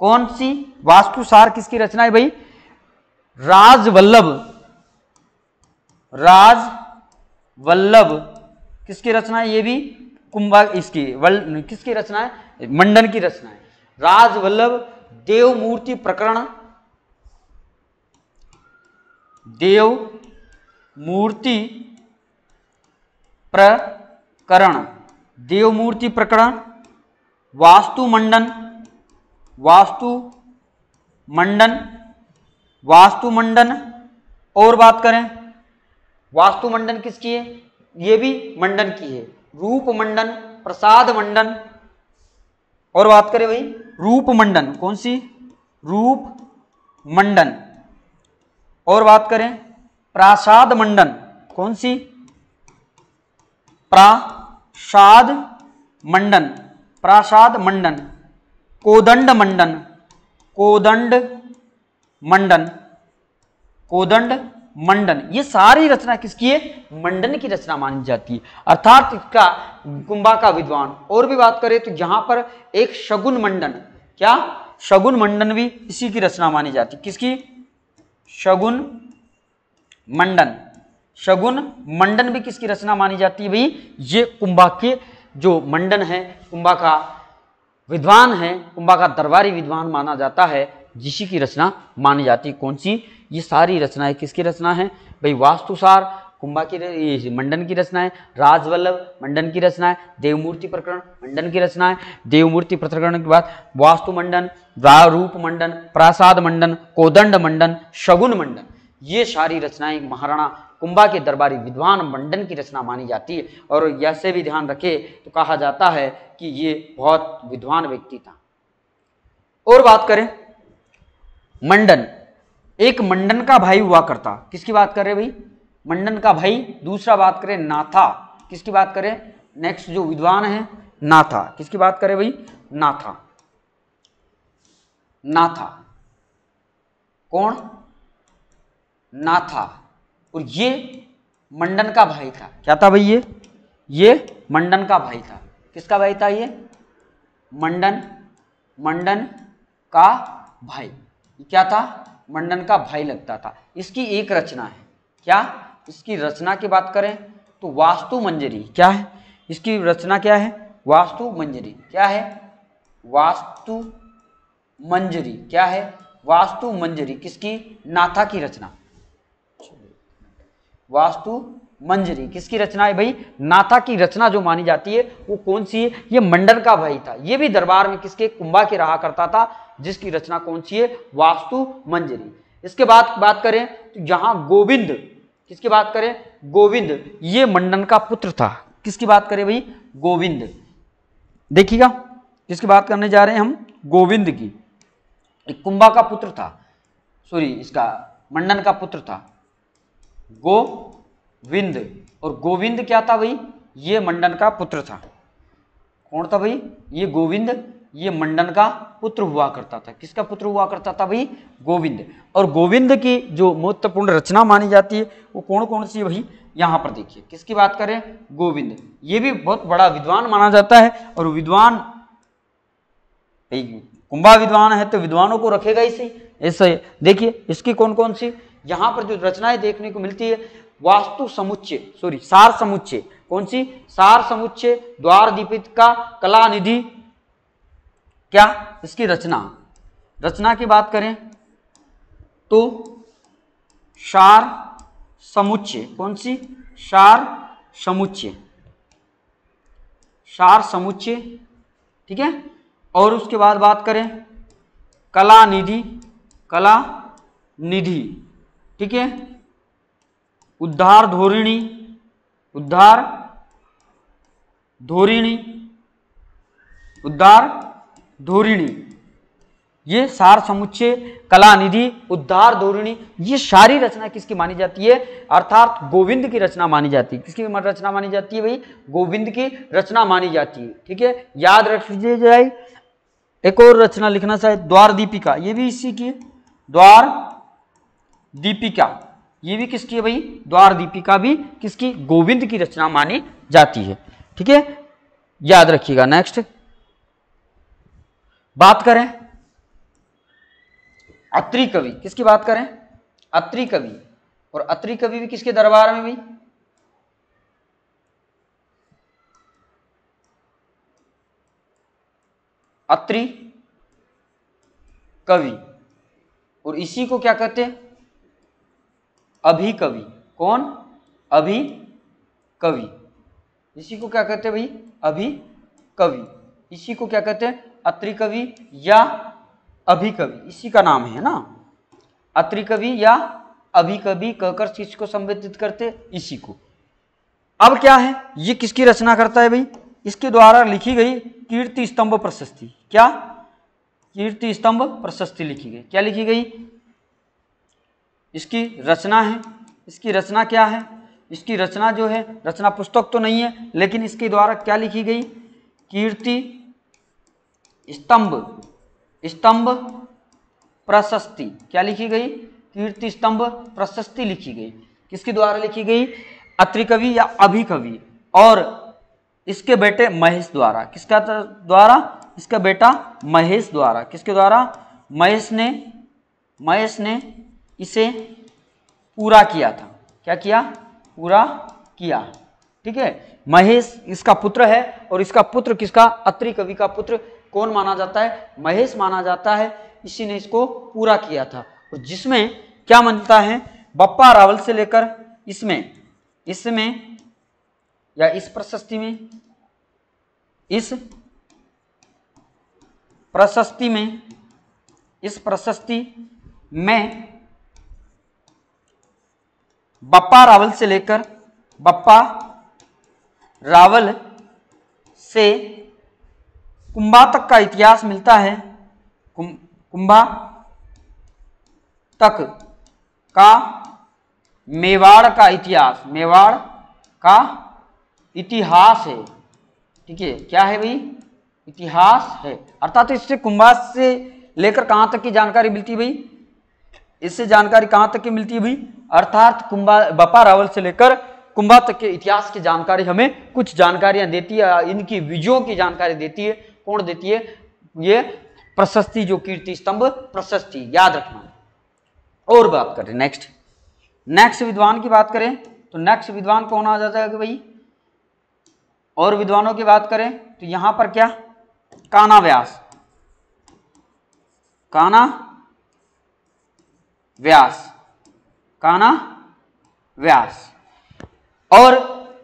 कौन सी वास्तुसार किसकी रचना है भाई राज वल्लभ राज वल्लभ किसकी रचना है ये भी कुंभा इसकी वल किसकी रचना है मंडन की रचना है राजवल्लभ देवमूर्ति प्रकरण देव मूर्ति प्रकरण देवमूर्ति प्रकरण वास्तु मंडन वास्तु मंडन वास्तु मंडन और बात करें वास्तु मंडन किसकी है ये भी मंडन की है रूप मंडन प्रसाद मंडन और बात करें भाई रूप मंडन कौन सी रूप मंडन और बात करें प्रासाद मंडन कौन सी प्रासाद मंडन प्रासाद मंडन कोदंड मंडन कोदंड मंडन कोदंड मंडन ये सारी रचना किसकी है मंडन की रचना मानी जाती है अर्थात इसका कुंभा का विद्वान और भी बात करें तो यहां पर एक शगुन मंडन क्या शगुन मंडन भी इसी की रचना मानी जाती किसकी शगुन मंडन शगुन मंडन भी किसकी रचना मानी जाती है भाई ये कुंभा के जो मंडन है कुंभा का विद्वान है कुंभा का दरबारी विद्वान माना जाता है जिसी की रचना मानी जाती है कौन सी ये सारी रचनाएं किसकी रचना है भाई वास्तुसार कुंभा की मंडन की रचना है राजवल्लभ मंडन की रचना है देवमूर्ति प्रकरण मंडन की रचना है देवमूर्ति प्रकरण के बाद वास्तु मंडन रूप मंडन प्रासाद मंडन कोदंड मंडन शगुन मंडन ये सारी रचनाएं महाराणा कुंभा के दरबारी विद्वान मंडन की रचना मानी जाती है और ऐसे भी ध्यान रखे तो कहा जाता है कि ये बहुत विद्वान व्यक्ति था और बात करें मंडन एक मंडन का भाई हुआ करता किसकी बात कर रहे भाई मंडन का भाई दूसरा बात करें नाथा किसकी बात करें नेक्स्ट जो विद्वान है नाथा किसकी बात करें भाई नाथा नाथा कौन नाथा और ये मंडन का भाई था क्या था भाई ये ये मंडन का भाई था किसका भाई था ये मंडन मंडन का भाई क्या था मंडन का भाई लगता था इसकी एक रचना है क्या इसकी रचना की बात करें तो वास्तु मंजरी क्या है इसकी रचना क्या है वास्तु मंजरी क्या है वास्तु मंजरी क्या है वास्तु मंजरी किसकी नाथा की रचना वास्तु मंजरी किसकी रचना है भाई नाथा की रचना जो मानी जाती है वो कौन सी है ये मंडन का भाई था ये भी दरबार में किसके कुंभा के रहा करता था जिसकी रचना कौन सी है वास्तु मंजरी इसके बाद बात करें तो जहां गोविंद किसकी बात करें गोविंद ये मंडन का पुत्र था किसकी बात करें भाई गोविंद देखिएगा किसकी बात करने जा रहे हैं हम गोविंद की एक कुंभा का पुत्र था सॉरी इसका मंडन का पुत्र था गो विंद और गोविंद क्या था भाई ये मंडन का पुत्र था कौन था भाई ये गोविंद ये मंडन का पुत्र हुआ करता था किसका पुत्र हुआ करता था भाई गोविंद और गोविंद की जो महत्वपूर्ण रचना मानी जाती है वो कौन कौन सी भाई यहाँ पर देखिए किसकी बात करें गोविंद ये भी बहुत बड़ा विद्वान माना जाता है और विद्वान कुंभा विद्वान है तो विद्वानों को रखेगा इसे ऐसे देखिए इसकी कौन कौन सी यहाँ पर जो रचनाएं देखने को मिलती है वास्तु समुच्चय सॉरी सार समुच्चय कौन सी सार समुच्चय द्वार दीपित का कला निधि क्या इसकी रचना रचना की बात करें तो सार समुच्चय कौन सी सार समुच्चय सार समुच्चय ठीक है और उसके बाद बात करें कला निधि कला निधि ठीक है उद्धार धोरिणी उद्धार धोरिणी उद्धार धोरिणी ये सार समुच्चय कला निधि उद्धार धोरिणी ये सारी रचना किसकी मानी जाती है अर्थात गोविंद की रचना मानी जाती है किसकी रचना मानी जाती है भाई गोविंद की रचना मानी जाती है ठीक है याद रख लीजिए जाए एक और रचना लिखना चाहिए द्वार दीपिका ये भी इसी की द्वार दीपिका ये भी किसकी है भाई द्वार दीपिका भी किसकी गोविंद की रचना मानी जाती है ठीक है याद रखिएगा नेक्स्ट बात करें अत्रि कवि किसकी बात करें अत्रि कवि और अत्रि कवि भी किसके दरबार में भाई अत्रि कवि और इसी को क्या कहते हैं अभी कवि कौन अभी कवि इसी को क्या कहते हैं भाई अभी कवि इसी को क्या कहते हैं अत्रिकवि या अभी कवि इसी का नाम है ना अत्रिकवि या अभी कवि कहकर चीज को संबोधित करते इसी को अब क्या है ये किसकी रचना करता है भाई इसके द्वारा लिखी गई कीर्ति स्तंभ प्रशस्ति क्या कीर्ति स्तंभ प्रशस्ति लिखी गई क्या लिखी गई इसकी रचना है इसकी रचना क्या है इसकी रचना जो है रचना पुस्तक तो नहीं है लेकिन इसके द्वारा क्या लिखी गई कीर्ति स्तंभ स्तंभ प्रशस्ति क्या लिखी गई कीर्ति स्तंभ प्रशस्ति लिखी गई किसके द्वारा लिखी गई अत्रिकवि या अभिकवि और इसके बेटे महेश द्वारा किसका द्वारा इसका बेटा महेश द्वारा किसके द्वारा महेश ने महेश ने इसे पूरा किया था क्या किया पूरा किया ठीक है महेश इसका पुत्र है और इसका पुत्र किसका अत्रि कवि का पुत्र कौन माना जाता है महेश माना जाता है इसी ने इसको पूरा किया था और जिसमें क्या मानता है बप्पा रावल से लेकर इसमें इसमें या इस प्रशस्ति में इस प्रशस्ति में इस प्रशस्ति में बप्पा रावल से लेकर बप्पा रावल से कुंभा तक का इतिहास मिलता है कुंभा तक का मेवाड़ का इतिहास मेवाड़ का इतिहास है ठीक है क्या है भाई इतिहास है अर्थात तो इससे कुंभा से लेकर कहाँ तक की जानकारी मिलती भाई इससे जानकारी कहाँ तक की मिलती है भाई अर्थात कुंभा बपा रावल से लेकर कुंभा तक के इतिहास की जानकारी हमें कुछ जानकारियां देती है इनकी विजयों की जानकारी देती है कौन देती है ये प्रशस्ति जो कीर्ति स्तंभ प्रशस्ति याद रखना और बात करें नेक्स्ट नेक्स्ट विद्वान की बात करें तो नेक्स्ट विद्वान कौन आ जाता है भाई और विद्वानों की बात करें तो यहां पर क्या काना व्यास काना व्यास काना व्यास और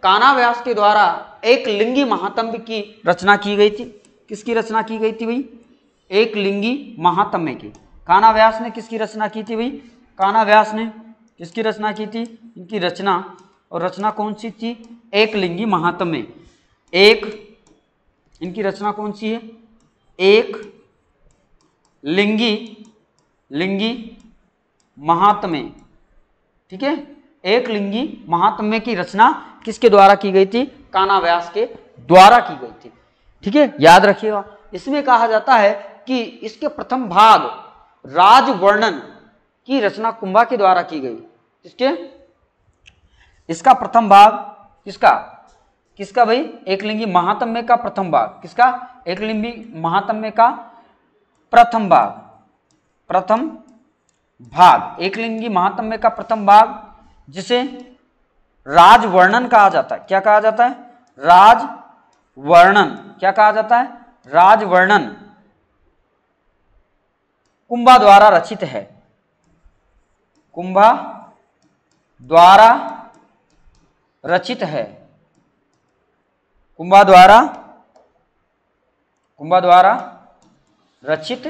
काना व्यास के द्वारा एक लिंगी महातम्ब की रचना की गई थी किसकी रचना की गई थी भाई एक लिंगी महातम्य की काना व्यास ने किसकी रचना की थी भाई काना व्यास ने किसकी रचना की थी इनकी रचना और रचना कौन सी थी एक लिंगी महात्म्य एक इनकी रचना कौन सी है एक लिंगी लिंगी महात्म्य ठीक है एक लिंगी महात्म्य की रचना किसके द्वारा की गई थी काना व्यास के द्वारा की गई थी ठीक है याद रखिएगा इसमें कहा जाता है कि इसके प्रथम भाग राजवर्णन की रचना कुंभा के द्वारा की गई किसके इसका प्रथम भाग किसका किसका भाई एकलिंगी महात्म्य का प्रथम भाग किसका एकलिंगी महात्म्य का प्रथम भाग प्रथम भाग एक लिंगी महात्म्य का प्रथम भाग जिसे राजवर्णन कहा जाता है क्या कहा जाता है राज वर्णन क्या कहा जाता है राजवर्णन कुंभा द्वारा रचित है कुंभा द्वारा रचित है कुंभा द्वारा कुंभा द्वारा रचित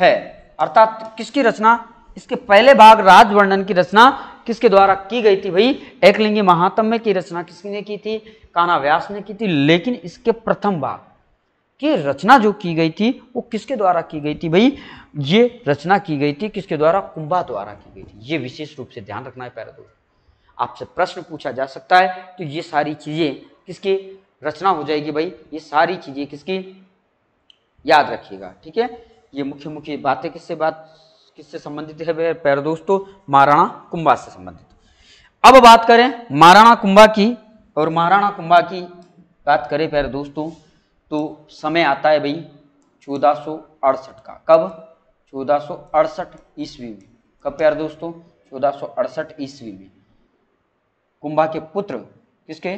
है अर्थात किसकी रचना इसके पहले भाग राजवर्णन की रचना किसके द्वारा की गई थी भाई एकलिंगी महात्म्य की रचना किसने की थी काना व्यास ने की थी लेकिन इसके प्रथम भाग की रचना जो की गई थी वो किसके द्वारा की गई थी भाई ये रचना की गई थी किसके द्वारा कुंभा द्वारा की गई थी ये विशेष रूप से ध्यान रखना है पैर दो आपसे प्रश्न पूछा जा सकता है तो ये सारी चीज़ें किसकी रचना हो जाएगी भाई ये सारी चीज़ें किसकी याद रखिएगा ठीक है ये मुख्य मुख्य बातें किससे बात किससे संबंधित है प्यारे दोस्तों महाराणा कुंभा से संबंधित अब बात करें महाराणा कुंभा की और महाराणा कुंभा की बात करें प्यारे दोस्तों तो समय आता है भाई चौदह का कब चौदह ईस्वी में कब प्यारे दोस्तों चौदह ईस्वी में कुंभा के पुत्र किसके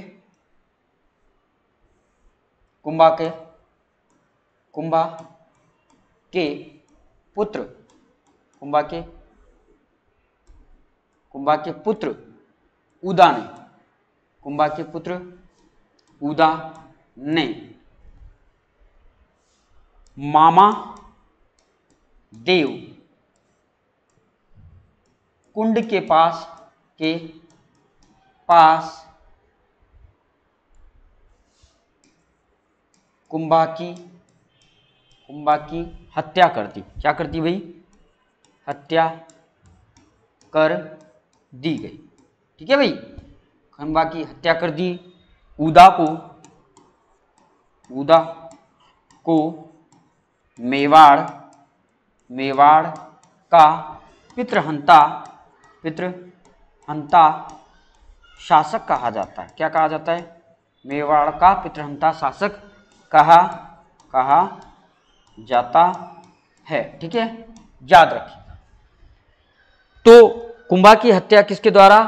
कुंभा के कुंभा के पुत्र कुंभा के कुंभा के पुत्र उदा ने कुंभा के पुत्र उदा ने मामा देव कुंड के पास के पास कुंभा की कुंभा की हत्या करती क्या करती भाई हत्या कर दी गई ठीक है भाई खनवा की हत्या कर दी उदा को उदा को मेवाड़ मेवाड़ का पितृहंता पितृहंता शासक कहा जाता है क्या कहा जाता है मेवाड़ का पितृहंता शासक कहा कहा जाता है ठीक है याद रखिए तो कुंभा की हत्या किसके द्वारा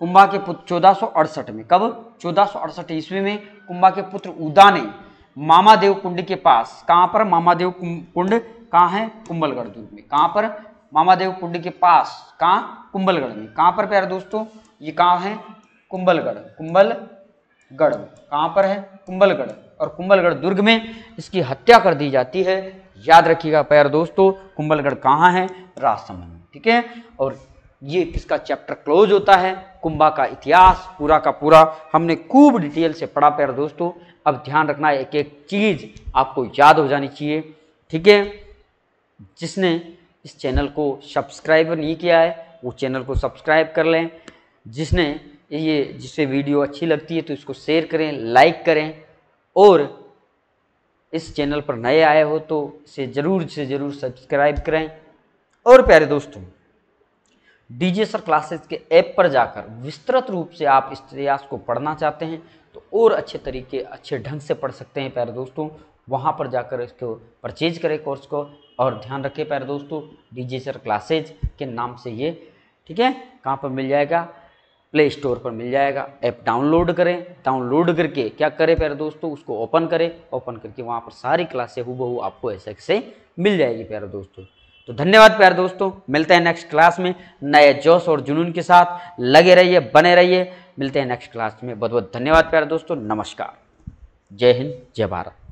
कुंभा के पुत्र चौदह में कब चौदह ईस्वी में कुंभा के पुत्र उदा ने मामादेव कुंड के पास कहाँ पर मामादेव कुंड कहाँ है कुंभलगढ़ दुर्ग में कहाँ पर मामादेव कुंड के पास कहाँ कुंभलगढ़ में कहाँ पर प्यारे दोस्तों ये कहाँ है कुंभलगढ़ कुंभलगढ़ कहाँ पर है कुंभलगढ़ और कुंभलगढ़ दुर्ग में इसकी हत्या कर दी जाती है याद रखिएगा प्यारे दोस्तों कुंभलगढ़ कहाँ है राजसमंद ठीक है और ये किसका चैप्टर क्लोज होता है कुंभा का इतिहास पूरा का पूरा हमने खूब डिटेल से पढ़ा प्यार दोस्तों अब ध्यान रखना एक एक चीज़ आपको याद हो जानी चाहिए ठीक है जिसने इस चैनल को सब्सक्राइब नहीं किया है वो चैनल को सब्सक्राइब कर लें जिसने ये जिसे वीडियो अच्छी लगती है तो इसको शेयर करें लाइक करें और इस चैनल पर नए आए हो तो इसे ज़रूर से ज़रूर सब्सक्राइब करें और प्यारे दोस्तों डीजे सर क्लासेस के ऐप पर जाकर विस्तृत रूप से आप इस प्रयास को पढ़ना चाहते हैं तो और अच्छे तरीके अच्छे ढंग से पढ़ सकते हैं प्यारे दोस्तों वहाँ पर जाकर इसको परचेज करें कोर्स को और ध्यान रखें प्यारे दोस्तों डीजे सर क्लासेज के नाम से ये ठीक है कहाँ पर मिल जाएगा प्ले स्टोर पर मिल जाएगा ऐप डाउनलोड करें डाउनलोड करके क्या करें प्यारे दोस्तों उसको ओपन करें ओपन करके वहाँ पर सारी क्लासें हु आपको ऐसे से मिल जाएगी प्यारे दोस्तों तो धन्यवाद प्यार दोस्तों मिलते हैं नेक्स्ट क्लास में नए जोश और जुनून के साथ लगे रहिए बने रहिए मिलते हैं नेक्स्ट क्लास में बहुत बहुत धन्यवाद प्यार दोस्तों नमस्कार जय हिंद जय भारत